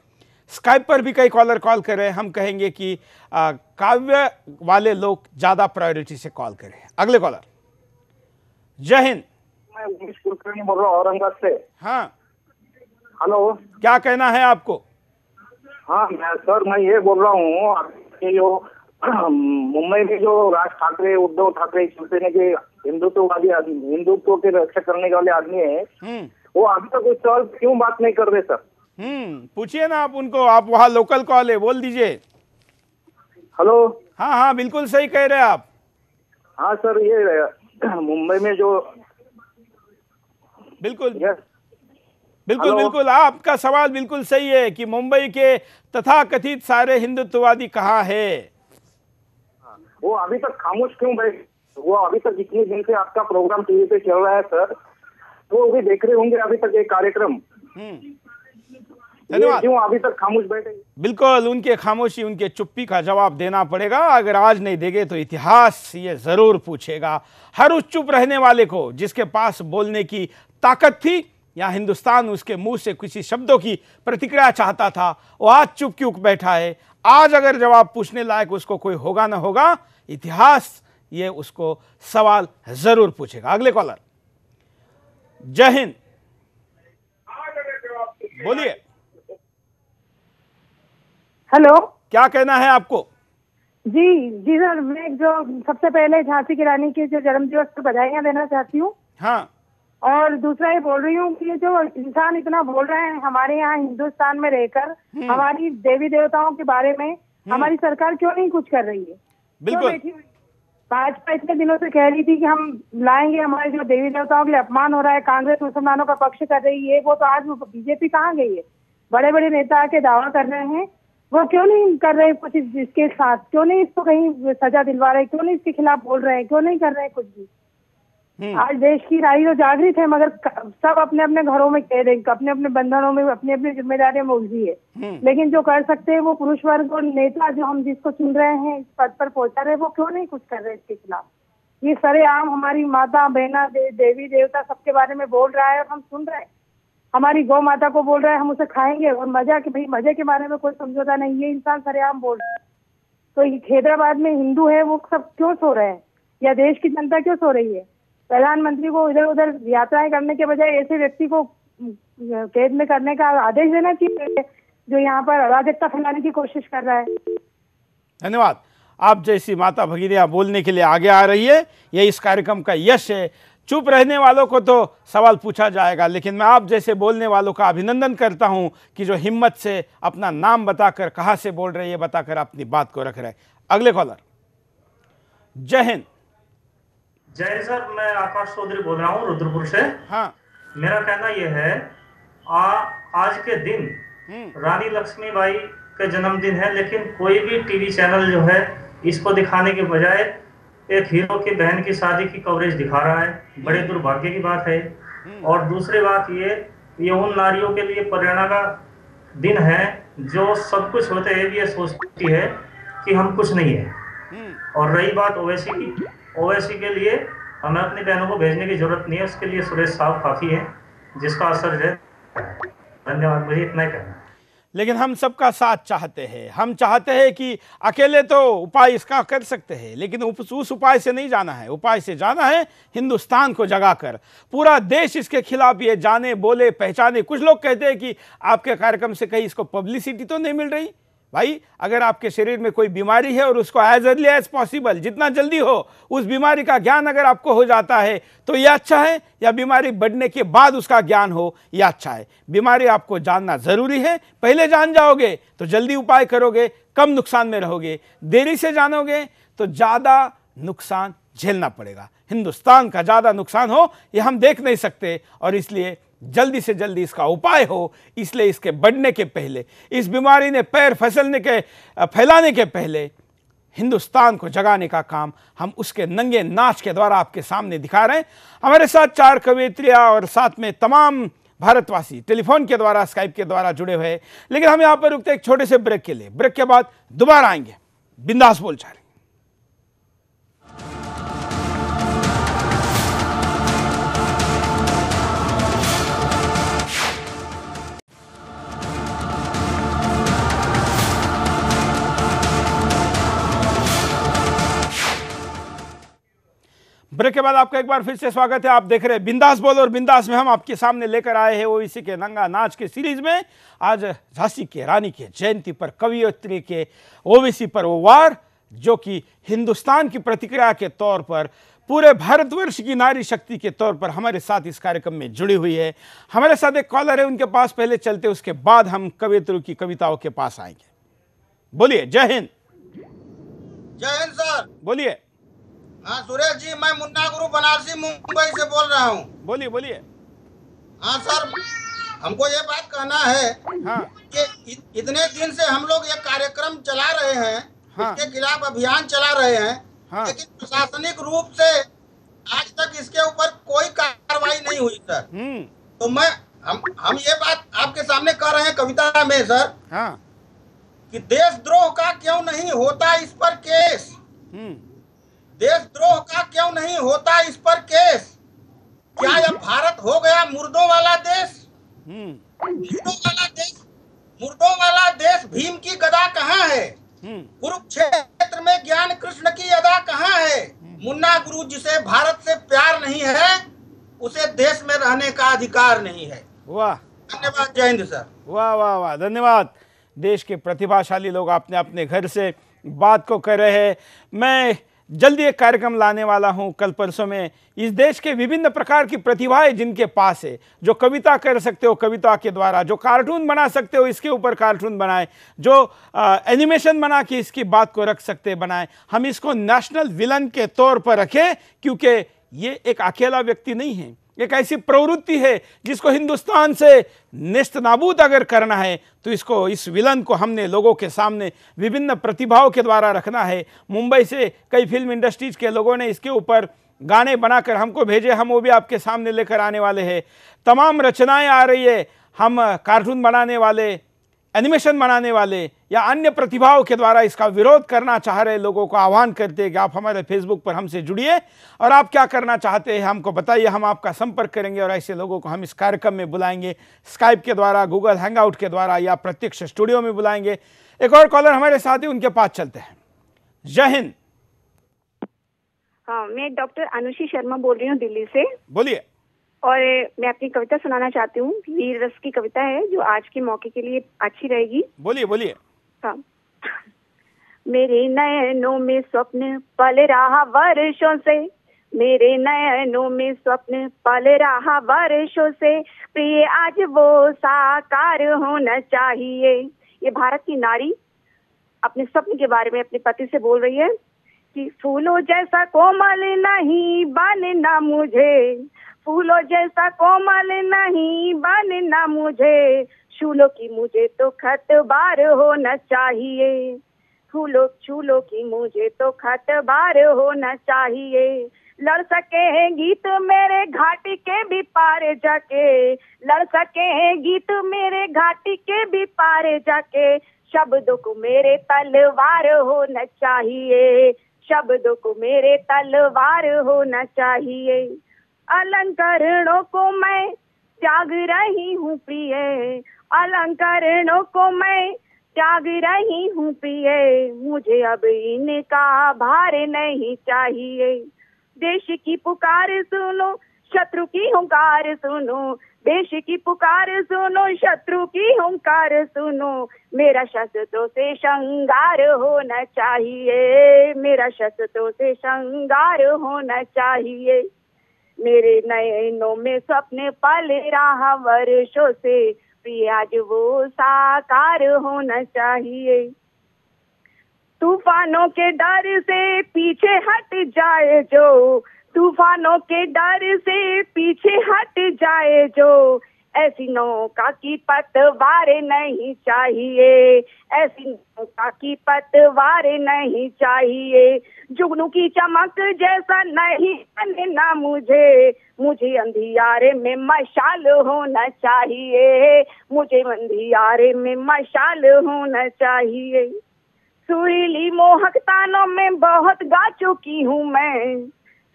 स्काइप पर भी कई कॉलर कॉल कर रहे हैं हम कहेंगे कि आ, काव्य वाले लोग ज़्यादा प्रायोरिटी से कॉल करें अगले कॉलर जय हिंद कुलकर्णी बोल रहा हूँ औरंगाबाद से हाँ हेलो क्या कहना है आपको हाँ मैं सर मैं ये बोल रहा हूँ जो मुंबई में जो राज ठाकरे उद्धव ठाकरे शिवसेना के हिंदुत्ववादी आदमी हिंदुत्व के रक्षा करने वाले आदमी है हम्म। वो अभी तक उस सवाल क्यों बात नहीं कर रहे सर हम्म पूछिए ना आप उनको आप वहाँ लोकल कॉल है बोल दीजिए हेलो हाँ हाँ बिल्कुल सही कह रहे आप हाँ सर ये मुंबई में जो बिल्कुल बिल्कुल बिल्कुल आपका सवाल बिल्कुल सही है कि मुंबई के तथा कथित सारे हिंदुत्ववादी कहाँ है हाँ, वो अभी तक खामोश क्यों भाई वो अभी तक जितने दिन से आपका प्रोग्राम टीवी पे चल रहा है सर वो भी देख रहे होंगे अभी तक एक कार्यक्रम हम्म। धन्यवाद क्यों अभी तक खामोश बैठे बिल्कुल उनके खामोशी उनके चुप्पी का जवाब देना पड़ेगा अगर आज नहीं देंगे तो इतिहास ये जरूर पूछेगा हर उस चुप रहने वाले को जिसके पास बोलने की ताकत थी या हिंदुस्तान उसके मुंह से किसी शब्दों की प्रतिक्रिया चाहता था वो आज चुप क्यों बैठा है आज अगर जवाब पूछने लायक उसको कोई होगा ना होगा इतिहास ये उसको सवाल जरूर पूछेगा अगले कॉलर जय हिंद बोलिए हेलो क्या कहना है आपको जी जी सर मैं जो सबसे पहले झांसी की रानी के जो जन्म दिवस पर बधाइया देना चाहती हूँ हाँ और दूसरा ये बोल रही हूँ कि जो इंसान इतना बोल रहे हैं हमारे यहाँ हिंदुस्तान में रहकर हम्म। हमारी देवी देवताओं के बारे में हम्म। हमारी सरकार क्यों नहीं कुछ कर रही है बिल्कुल भाजपा इतने दिनों से कह रही थी कि हम लाएंगे हमारे जो देवी देवताओं के लिए अपमान हो रहा है कांग्रेस मुसलमानों का पक्ष कर रही है वो तो आज बीजेपी कहाँ गई है बड़े बड़े नेता आके दावा कर रहे हैं वो क्यों नहीं कर रहे कुछ इसके साथ क्यों नहीं इसको कहीं सजा दिलवा रहे क्यों नहीं इसके खिलाफ बोल रहे हैं क्यों नहीं कर रहे कुछ भी हम्म। आज देश की राही तो जागृत है मगर सब अपने अपने घरों में कह रहे अपने अपने बंधनों में अपनी अपनी जिम्मेदारियों में उलझी है हम्म। लेकिन जो कर सकते हैं वो पुरुष वर्ग और नेता जो हम जिसको चुन रहे हैं इस पद पर पहुंचा रहे वो क्यों नहीं कुछ कर रहे इसके खिलाफ ये सरेआम हमारी माता बहना दे, देवी देवता सबके बारे में बोल रहा है और हम सुन रहे हैं हमारी गौ माता को बोल रहा है हम उसे खाएंगे और मजा के भाई मजे के बारे में कोई समझौता नहीं ये इंसान सरेआम बोल रहा है तो हैदराबाद में हिंदू है वो सब क्यों सो रहे हैं या देश की जनता क्यों सो रही है प्रधानमंत्री को इधर उधर यात्राएं करने के बजाय ऐसे व्यक्ति को कैद में करने का आदेश देना चाहिए जो यहाँ पर अराजकता फैलाने की कोशिश कर रहा है धन्यवाद आप जैसी माता भगिनी बोलने के लिए आगे आ रही है ये इस कार्यक्रम का यश है चुप रहने वालों को तो सवाल पूछा जाएगा लेकिन मैं आप जैसे बोलने वालों का अभिनंदन करता हूं कि जो हिम्मत से अपना नाम बताकर कहां से बोल रहे ये बताकर अपनी बात को रख रहे अगले कॉलर जय हिंद जय सर मैं आकाश चौधरी बोल रहा हूँ रुद्रपुर से हाँ मेरा कहना यह है आ, आज के दिन हम्म। रानी लक्ष्मी बाई का जन्मदिन है लेकिन कोई भी टीवी चैनल जो है इसको दिखाने के बजाय एक हीरो की बहन की शादी की कवरेज दिखा रहा है हम्म। बड़े दुर्भाग्य की बात है हम्म। और दूसरी बात ये ये उन नारियों के लिए प्रेरणा का दिन है जो सब कुछ होते हुए भी ये सोचती है कि हम कुछ नहीं है और रही बात ओवैसी की ओवैसी के लिए हमें अपनी बहनों को भेजने की जरूरत नहीं है उसके लिए सुरेश साहब काफ़ी है जिसका असर है धन्यवाद मुझे इतना ही कहना लेकिन हम सबका साथ चाहते हैं हम चाहते हैं कि अकेले तो उपाय इसका कर सकते हैं लेकिन उस उपाय से नहीं जाना है उपाय से जाना है हिंदुस्तान को जगाकर पूरा देश इसके खिलाफ ये जाने बोले पहचाने कुछ लोग कहते हैं कि आपके कार्यक्रम से कहीं इसको पब्लिसिटी तो नहीं मिल रही भाई अगर आपके शरीर में कोई बीमारी है और उसको एज अर्ली एज पॉसिबल जितना जल्दी हो उस बीमारी का ज्ञान अगर आपको हो जाता है तो यह अच्छा है या बीमारी बढ़ने के बाद उसका ज्ञान हो यह अच्छा है बीमारी आपको जानना ज़रूरी है पहले जान जाओगे तो जल्दी उपाय करोगे कम नुकसान में रहोगे देरी से जानोगे तो ज़्यादा नुकसान झेलना पड़ेगा हिंदुस्तान का ज़्यादा नुकसान हो यह हम देख नहीं सकते और इसलिए जल्दी से जल्दी इसका उपाय हो इसलिए इसके बढ़ने के पहले इस बीमारी ने पैर फैसलने के फैलाने के पहले हिंदुस्तान को जगाने का काम हम उसके नंगे नाच के द्वारा आपके सामने दिखा रहे हैं हमारे साथ चार कवियत्रियाँ और साथ में तमाम भारतवासी टेलीफोन के द्वारा स्काइप के द्वारा जुड़े हुए लेकिन हम यहाँ पर रुकते एक छोटे से ब्रेक के लिए ब्रेक के बाद दोबारा आएंगे बिंदास बोल चाहे ब्रेक के बाद आपका एक बार फिर से स्वागत है आप देख रहे हैं बिंदास बोल और बिंदास में हम आपके सामने लेकर आए हैं वो के नंगा नाच के सीरीज में आज झांसी के रानी के जयंती पर कवियत्री के ओवीसी पर वो वार जो कि हिंदुस्तान की प्रतिक्रिया के तौर पर पूरे भारतवर्ष की नारी शक्ति के तौर पर हमारे साथ इस कार्यक्रम में जुड़ी हुई है हमारे साथ एक कॉलर है उनके पास पहले चलते उसके बाद हम कवियत्रों की कविताओं के पास आएंगे बोलिए जय हिंद जय हिंद सर बोलिए हाँ सुरेश जी मैं मुन्ना गुरु बनारसी मुंबई से बोल रहा हूँ बोलिए बोलिए हाँ सर हमको ये बात कहना है हाँ। कि इतने दिन से हम लोग ये कार्यक्रम चला रहे हैं हाँ। इसके खिलाफ अभियान चला रहे हैं हाँ। लेकिन प्रशासनिक रूप से आज तक इसके ऊपर कोई कार्रवाई नहीं हुई सर हम्म। तो मैं हम हम ये बात आपके सामने कह रहे हैं कविता में सर हाँ। कि देशद्रोह का क्यों नहीं होता इस पर केस हम्म। देशद्रोह का क्यों नहीं होता इस पर केस क्या यह भारत हो गया मुर्दों वाला देश हम्म। मुर्दों वाला देश मुर्दों वाला देश भीम की गदा कहाँ है हम्म। कुरुक्षेत्र में ज्ञान कृष्ण की अदा कहाँ है हम्म। मुन्ना गुरु जिसे भारत से प्यार नहीं है उसे देश में रहने का अधिकार नहीं है वाह धन्यवाद जय हिंद सर वाह वाह वाह धन्यवाद देश के प्रतिभाशाली लोग अपने अपने घर से बात को कर रहे हैं मैं जल्दी एक कार्यक्रम लाने वाला हूँ कल परसों में इस देश के विभिन्न प्रकार की प्रतिभाएं जिनके पास है जो कविता कर सकते हो कविता के द्वारा जो कार्टून बना सकते हो इसके ऊपर कार्टून बनाए जो आ, एनिमेशन बना के इसकी बात को रख सकते बनाए हम इसको नेशनल विलन के तौर पर रखें क्योंकि ये एक अकेला व्यक्ति नहीं है एक ऐसी प्रवृत्ति है जिसको हिंदुस्तान से नेस्त नाबूद अगर करना है तो इसको इस विलन को हमने लोगों के सामने विभिन्न प्रतिभाओं के द्वारा रखना है मुंबई से कई फिल्म इंडस्ट्रीज़ के लोगों ने इसके ऊपर गाने बनाकर हमको भेजे हम वो भी आपके सामने लेकर आने वाले हैं तमाम रचनाएं आ रही है हम कार्टून बनाने वाले एनिमेशन बनाने वाले या अन्य प्रतिभाओं के द्वारा इसका विरोध करना चाह रहे लोगों को आह्वान करते हैं कि आप हमारे फेसबुक पर हमसे जुड़िए और आप क्या करना चाहते हैं हमको बताइए हम आपका संपर्क करेंगे और ऐसे लोगों को हम इस कार्यक्रम में बुलाएंगे स्काइप के द्वारा गूगल हैंगआउट के द्वारा या प्रत्यक्ष स्टूडियो में बुलाएंगे एक और कॉलर हमारे साथ ही उनके पास चलते हैं जय हिंद हाँ मैं डॉक्टर अनुषी शर्मा बोल रही हूँ दिल्ली से बोलिए और मैं अपनी कविता सुनाना चाहती हूँ वीर रस की कविता है जो आज के मौके के लिए अच्छी रहेगी बोलिए बोलिए हाँ मेरे नयनों में स्वप्न पल रहा वर्षों से मेरे नयनों में स्वप्न पल रहा वर्षों से प्रिय आज वो साकार होना चाहिए ये भारत की नारी अपने स्वप्न के बारे में अपने पति से बोल रही है कि फूलों जैसा कोमल नहीं बनना मुझे फूलों जैसा कोमल नहीं बनना मुझे शूलों की मुझे तो खत बार होना चाहिए फूलों चूलों की मुझे तो खत बार होना चाहिए लड़ सके हैं गीत मेरे घाटी के भी पार जाके लड़ सके हैं गीत मेरे घाटी के भी पार जाके शब्दों को मेरे तलवार होना चाहिए शब्दों को मेरे तलवार होना चाहिए अलंकरणों को मैं त्याग रही हूँ प्रिय अलंकरणों को मैं त्याग रही हूँ प्रिय मुझे अब इनका भार नहीं चाहिए देश की पुकार सुनो शत्रु की हुंकार सुनो देश की पुकार सुनो शत्रु की हुंकार सुनो मेरा शस्त्रों से श्रृंगार होना चाहिए मेरा शस्त्रों से श्रृंगार होना चाहिए मेरे नयनों में सपने पले रहा वर्षों से आज वो साकार होना चाहिए तूफानों के डर से पीछे हट जाए जो तूफानों के डर से पीछे हट जाए जो ऐसी नौका की पतवार नहीं चाहिए ऐसी नौका की पतवार नहीं चाहिए जुगनू की चमक जैसा नहीं बनना मुझे मुझे अंधियारे में मशाल होना चाहिए मुझे अंधियारे में मशाल होना चाहिए सुरीली मोहक तानों में बहुत गा चुकी हूँ मैं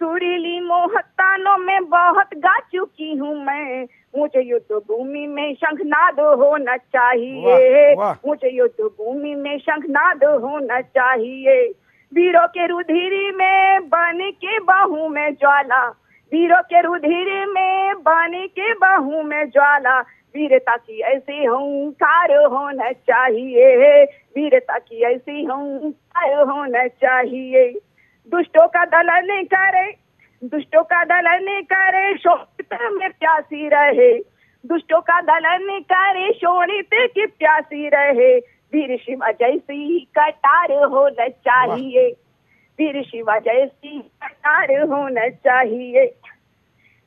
सुरीली मोहक तानों में बहुत गा चुकी हूँ मैं मुझे युद्ध भूमि में शंखनाद होना चाहिए मुझे युद्ध भूमि में शंखनाद होना चाहिए वीरों के रुधिरी में बन के बाहू में ज्वाला वीरों के रुधिर में बन के बाहू में ज्वाला वीरता की ऐसी हंकार होना चाहिए वीरता की ऐसी हंकार होना चाहिए दुष्टों का दलन करे दुष्टों का दलन करे शोणित में प्यासी रहे दुष्टों का दलन करे शोणित की प्यासी रहे वीर शिव जैसी कटार होना चाहिए वीर शिव जैसी कटार होना चाहिए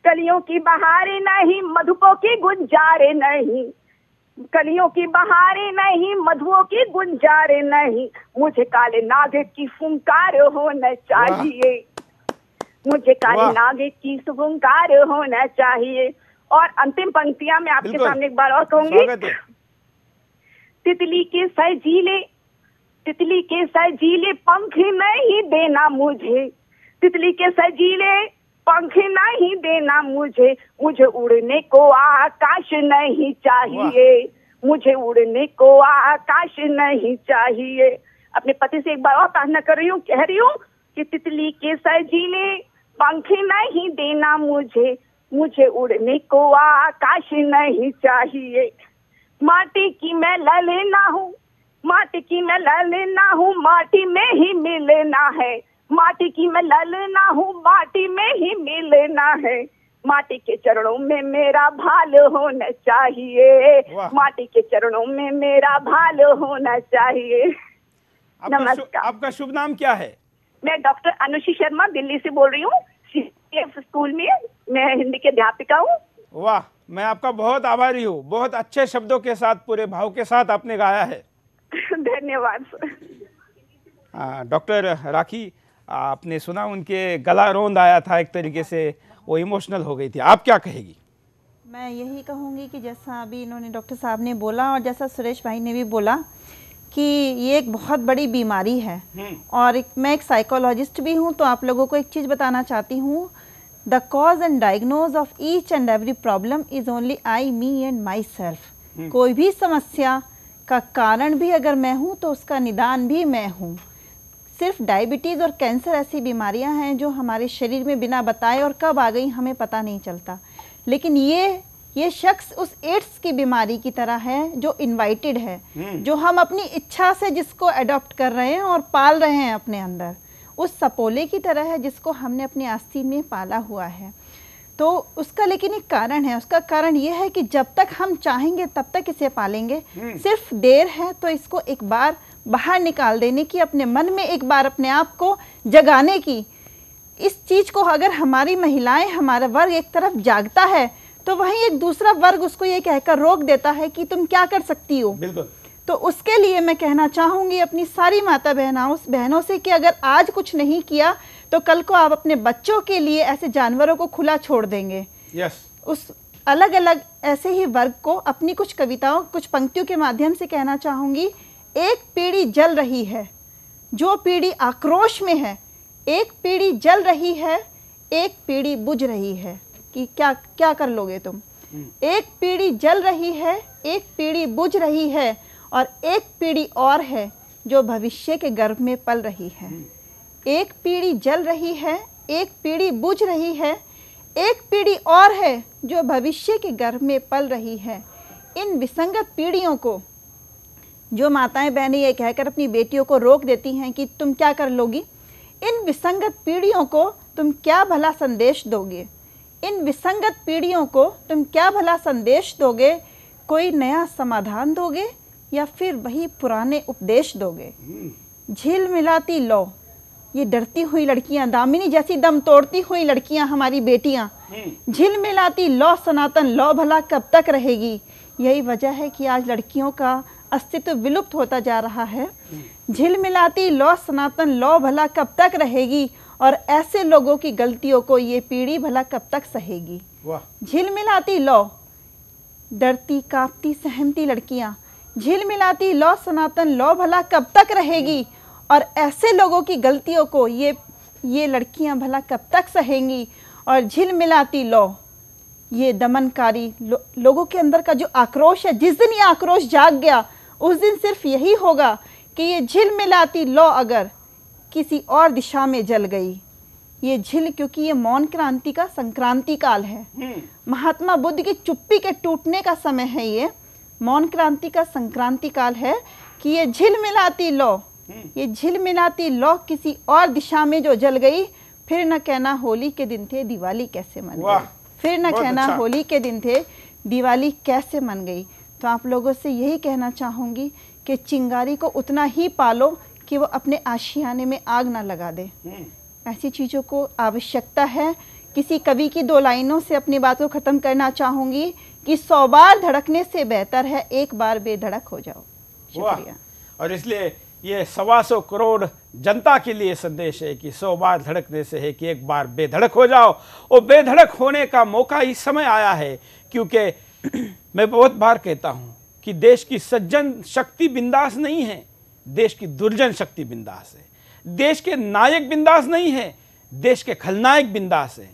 कलियों की बहार नहीं मधुको की गुंजारे नहीं कलियों की बहारें नहीं मधुओं की गुंजारे नहीं मुझे काले नाग की फुंकार होना चाहिए मुझे काली नागिक की शुभकार होना चाहिए और अंतिम पंक्तियां मैं आपके सामने एक बार और कहूंगी तितली के सजीले तितली के सजीले पंख नहीं देना मुझे तितली के सजीले पंख नहीं देना मुझे मुझे उड़ने को आकाश नहीं चाहिए मुझे उड़ने को आकाश नहीं चाहिए अपने पति से एक बार और प्रार्थना कर रही हूँ कह रही हूँ कि तितली के सजीले पंख नहीं देना मुझे मुझे उड़ने को आकाश नहीं चाहिए माटी की मैं ललना हूँ माटी की मैं ललना हूँ माटी में ही मिलना है माटी की मैं ललना हूँ माटी में ही मिलना है माटी के चरणों में मेरा भाल होना चाहिए माटी के चरणों में मेरा भाल होना चाहिए आपका नमस्कार शु, आपका शुभ नाम क्या है मैं डॉक्टर अनुषी शर्मा दिल्ली से बोल रही हूँ के स्कूल में मैं हिंदी की अध्यापिका हूँ वाह मैं आपका बहुत आभारी हूँ बहुत अच्छे शब्दों के साथ पूरे भाव के साथ आपने गाया है धन्यवाद डॉक्टर राखी आपने सुना उनके गला रोंद आया था एक तरीके से वो इमोशनल हो गई थी आप क्या कहेगी मैं यही कहूँगी कि जैसा अभी इन्होंने डॉक्टर साहब ने बोला और जैसा सुरेश भाई ने भी बोला कि ये एक बहुत बड़ी बीमारी है हम्म। और एक, मैं एक साइकोलॉजिस्ट भी हूँ तो आप लोगों को एक चीज़ बताना चाहती हूँ the cause and diagnose of each and every problem is only I, me and myself. Hmm. कोई भी समस्या का कारण भी अगर मैं हूँ तो उसका निदान भी मैं हूँ सिर्फ डायबिटीज़ और कैंसर ऐसी बीमारियां हैं जो हमारे शरीर में बिना बताए और कब आ गई हमें पता नहीं चलता लेकिन ये ये शख्स उस एड्स की बीमारी की तरह है जो इनवाइटेड है hmm. जो हम अपनी इच्छा से जिसको एडॉप्ट कर रहे हैं और पाल रहे हैं अपने अंदर उस सपोले की तरह है जिसको हमने अपनी आस्थी में पाला हुआ है तो उसका लेकिन एक कारण है उसका कारण यह है कि जब तक हम चाहेंगे तब तक इसे पालेंगे हम्म। सिर्फ देर है तो इसको एक बार बाहर निकाल देने की अपने मन में एक बार अपने आप को जगाने की इस चीज़ को अगर हमारी महिलाएं हमारा वर्ग एक तरफ जागता है तो वहीं एक दूसरा वर्ग उसको ये कहकर रोक देता है कि तुम क्या कर सकती हो बिल्कुल तो उसके लिए मैं कहना चाहूँगी अपनी सारी माता बहनाओं बहनों से कि अगर आज कुछ नहीं किया तो कल को आप अपने बच्चों के लिए ऐसे जानवरों को खुला छोड़ देंगे yes. उस अलग अलग ऐसे ही वर्ग को अपनी कुछ कविताओं कुछ पंक्तियों के माध्यम से कहना चाहूँगी एक पीढ़ी जल रही है जो पीढ़ी आक्रोश में है एक पीढ़ी जल रही है एक पीढ़ी बुझ रही है कि क्या क्या कर लोगे तुम hmm. एक पीढ़ी जल रही है एक पीढ़ी बुझ रही है और एक पीढ़ी और है जो भविष्य के गर्भ में पल रही है एक पीढ़ी जल रही है एक पीढ़ी बुझ रही है एक पीढ़ी और है जो भविष्य के गर्भ में पल रही है इन विसंगत पीढ़ियों को जो माताएं बहनें ये कहकर अपनी बेटियों को रोक देती हैं कि तुम क्या कर लोगी इन विसंगत पीढ़ियों को तुम क्या भला संदेश दोगे इन विसंगत पीढ़ियों को तुम क्या भला संदेश दोगे कोई नया समाधान दोगे या फिर वही पुराने उपदेश दोगे झील मिलाती लो ये डरती हुई लड़कियां दामिनी जैसी दम तोड़ती हुई लड़कियां हमारी बेटियां झील मिलाती लो सनातन लो भला कब तक रहेगी यही वजह है कि आज लड़कियों का अस्तित्व विलुप्त होता जा रहा है झील मिलाती लो सनातन लो भला कब तक रहेगी और ऐसे लोगों की गलतियों को ये पीढ़ी भला कब तक सहेगी झील मिलाती लो डरती कांपती सहमती लड़कियां झिलमिलाती लौ सनातन लौ भला कब तक रहेगी और ऐसे लोगों की गलतियों को ये ये लड़कियां भला कब तक सहेंगी और झिलमिलाती लौ ये दमनकारी लो, लोगों के अंदर का जो आक्रोश है जिस दिन ये आक्रोश जाग गया उस दिन सिर्फ यही होगा कि ये झिलमिलाती लौ अगर किसी और दिशा में जल गई ये झिल क्योंकि ये मौन क्रांति का संक्रांति काल है हम्म। महात्मा बुद्ध की चुप्पी के टूटने का समय है ये मौन क्रांति का संक्रांति काल है कि ये झिलमिलाती लौ हम्म। ये झिलमिलाती लौ किसी और दिशा में जो जल गई फिर न कहना होली के दिन थे दिवाली कैसे मन फिर न कहना अच्छा। होली के दिन थे दिवाली कैसे मन गई तो आप लोगों से यही कहना चाहूंगी कि चिंगारी को उतना ही पालो कि वो अपने आशियाने में आग ना लगा दे हम्म। ऐसी चीज़ों को आवश्यकता है किसी कवि की दो लाइनों से अपनी बात को ख़त्म करना चाहूँगी कि सौ बार धड़कने से बेहतर है एक बार बेधड़क हो जाओ शुक्रिया और इसलिए ये सवा सौ करोड़ जनता के लिए संदेश है कि सौ बार धड़कने से है कि एक बार बेधड़क हो जाओ और बेधड़क होने का मौका इस समय आया है क्योंकि मैं बहुत बार कहता हूँ कि देश की सज्जन शक्ति बिंदास नहीं है देश की दुर्जन शक्ति बिंदास है देश के नायक बिंदास नहीं है देश के खलनायक बिंदास हैं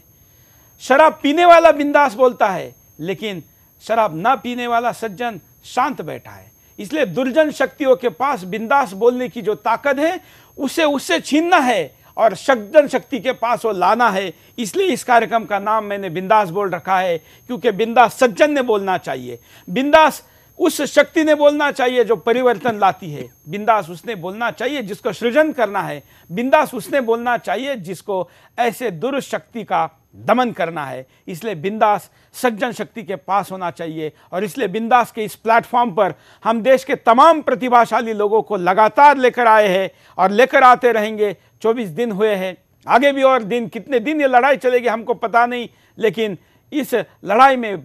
शराब पीने वाला बिंदास बोलता है लेकिन शराब ना पीने वाला सज्जन शांत बैठा है इसलिए दुर्जन शक्तियों के पास बिंदास बोलने की जो ताकत है उसे उससे छीनना है और सज्जन शक्ति के पास वो लाना है इसलिए इस कार्यक्रम का नाम मैंने बिंदास बोल रखा है क्योंकि बिंदास सज्जन ने बोलना चाहिए बिंदास उस शक्ति ने बोलना चाहिए जो परिवर्तन लाती है बिंदास उसने बोलना चाहिए जिसको सृजन करना है बिंदास उसने बोलना चाहिए जिसको ऐसे दुर्शक्ति का दमन करना है इसलिए बिंदास सज्जन शक्ति के पास होना चाहिए और इसलिए बिंदास के इस प्लेटफॉर्म पर हम देश के तमाम प्रतिभाशाली लोगों को लगातार लेकर आए हैं और लेकर आते रहेंगे 24 दिन हुए हैं आगे भी और दिन कितने दिन ये लड़ाई चलेगी हमको पता नहीं लेकिन इस लड़ाई में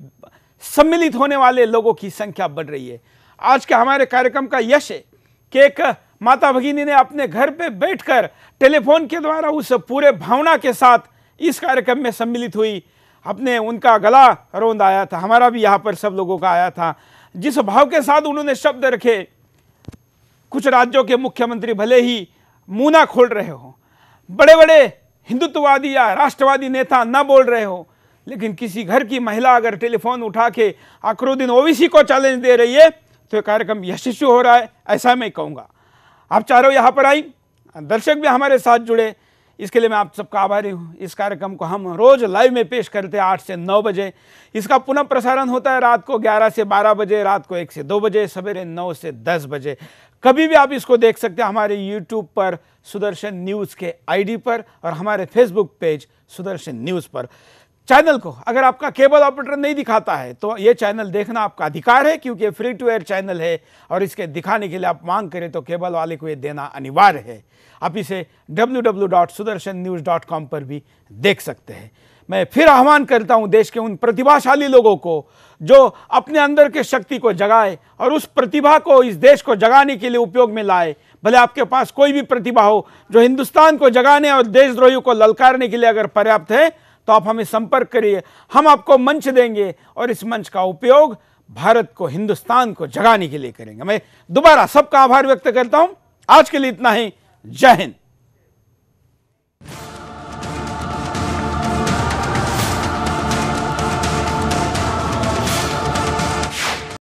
सम्मिलित होने वाले लोगों की संख्या बढ़ रही है आज के हमारे कार्यक्रम का यश है कि एक माता भगिनी ने अपने घर पर बैठकर टेलीफोन के द्वारा उस पूरे भावना के साथ इस कार्यक्रम में सम्मिलित हुई अपने उनका गला रोंद आया था हमारा भी यहाँ पर सब लोगों का आया था जिस भाव के साथ उन्होंने शब्द रखे कुछ राज्यों के मुख्यमंत्री भले ही मुना खोल रहे हो बड़े बड़े हिंदुत्ववादी या राष्ट्रवादी नेता ना बोल रहे हो लेकिन किसी घर की महिला अगर टेलीफोन उठा के दिन ओवीसी को चैलेंज दे रही है तो कार्यक्रम यशस्वी हो रहा है ऐसा मैं कहूँगा आप चारों यहाँ पर आई दर्शक भी हमारे साथ जुड़े इसके लिए मैं आप सबका आभारी हूँ इस कार्यक्रम को हम रोज़ लाइव में पेश करते हैं आठ से नौ बजे इसका पुनः प्रसारण होता है रात को ग्यारह से बारह बजे रात को एक से दो बजे सवेरे नौ से दस बजे कभी भी आप इसको देख सकते हैं हमारे यूट्यूब पर सुदर्शन न्यूज़ के आईडी पर और हमारे फेसबुक पेज सुदर्शन न्यूज़ पर चैनल को अगर आपका केबल ऑपरेटर नहीं दिखाता है तो ये चैनल देखना आपका अधिकार है क्योंकि फ्री टू एयर चैनल है और इसके दिखाने के लिए आप मांग करें तो केबल वाले को ये देना अनिवार्य है आप इसे www.sudarshannews.com पर भी देख सकते हैं मैं फिर आह्वान करता हूं देश के उन प्रतिभाशाली लोगों को जो अपने अंदर के शक्ति को जगाए और उस प्रतिभा को इस देश को जगाने के लिए उपयोग में लाए भले आपके पास कोई भी प्रतिभा हो जो हिंदुस्तान को जगाने और देशद्रोहियों को ललकारने के लिए अगर पर्याप्त है तो आप हमें संपर्क करिए हम आपको मंच देंगे और इस मंच का उपयोग भारत को हिंदुस्तान को जगाने के लिए करेंगे मैं दोबारा सबका आभार व्यक्त करता हूं आज के लिए इतना ही जय हिंद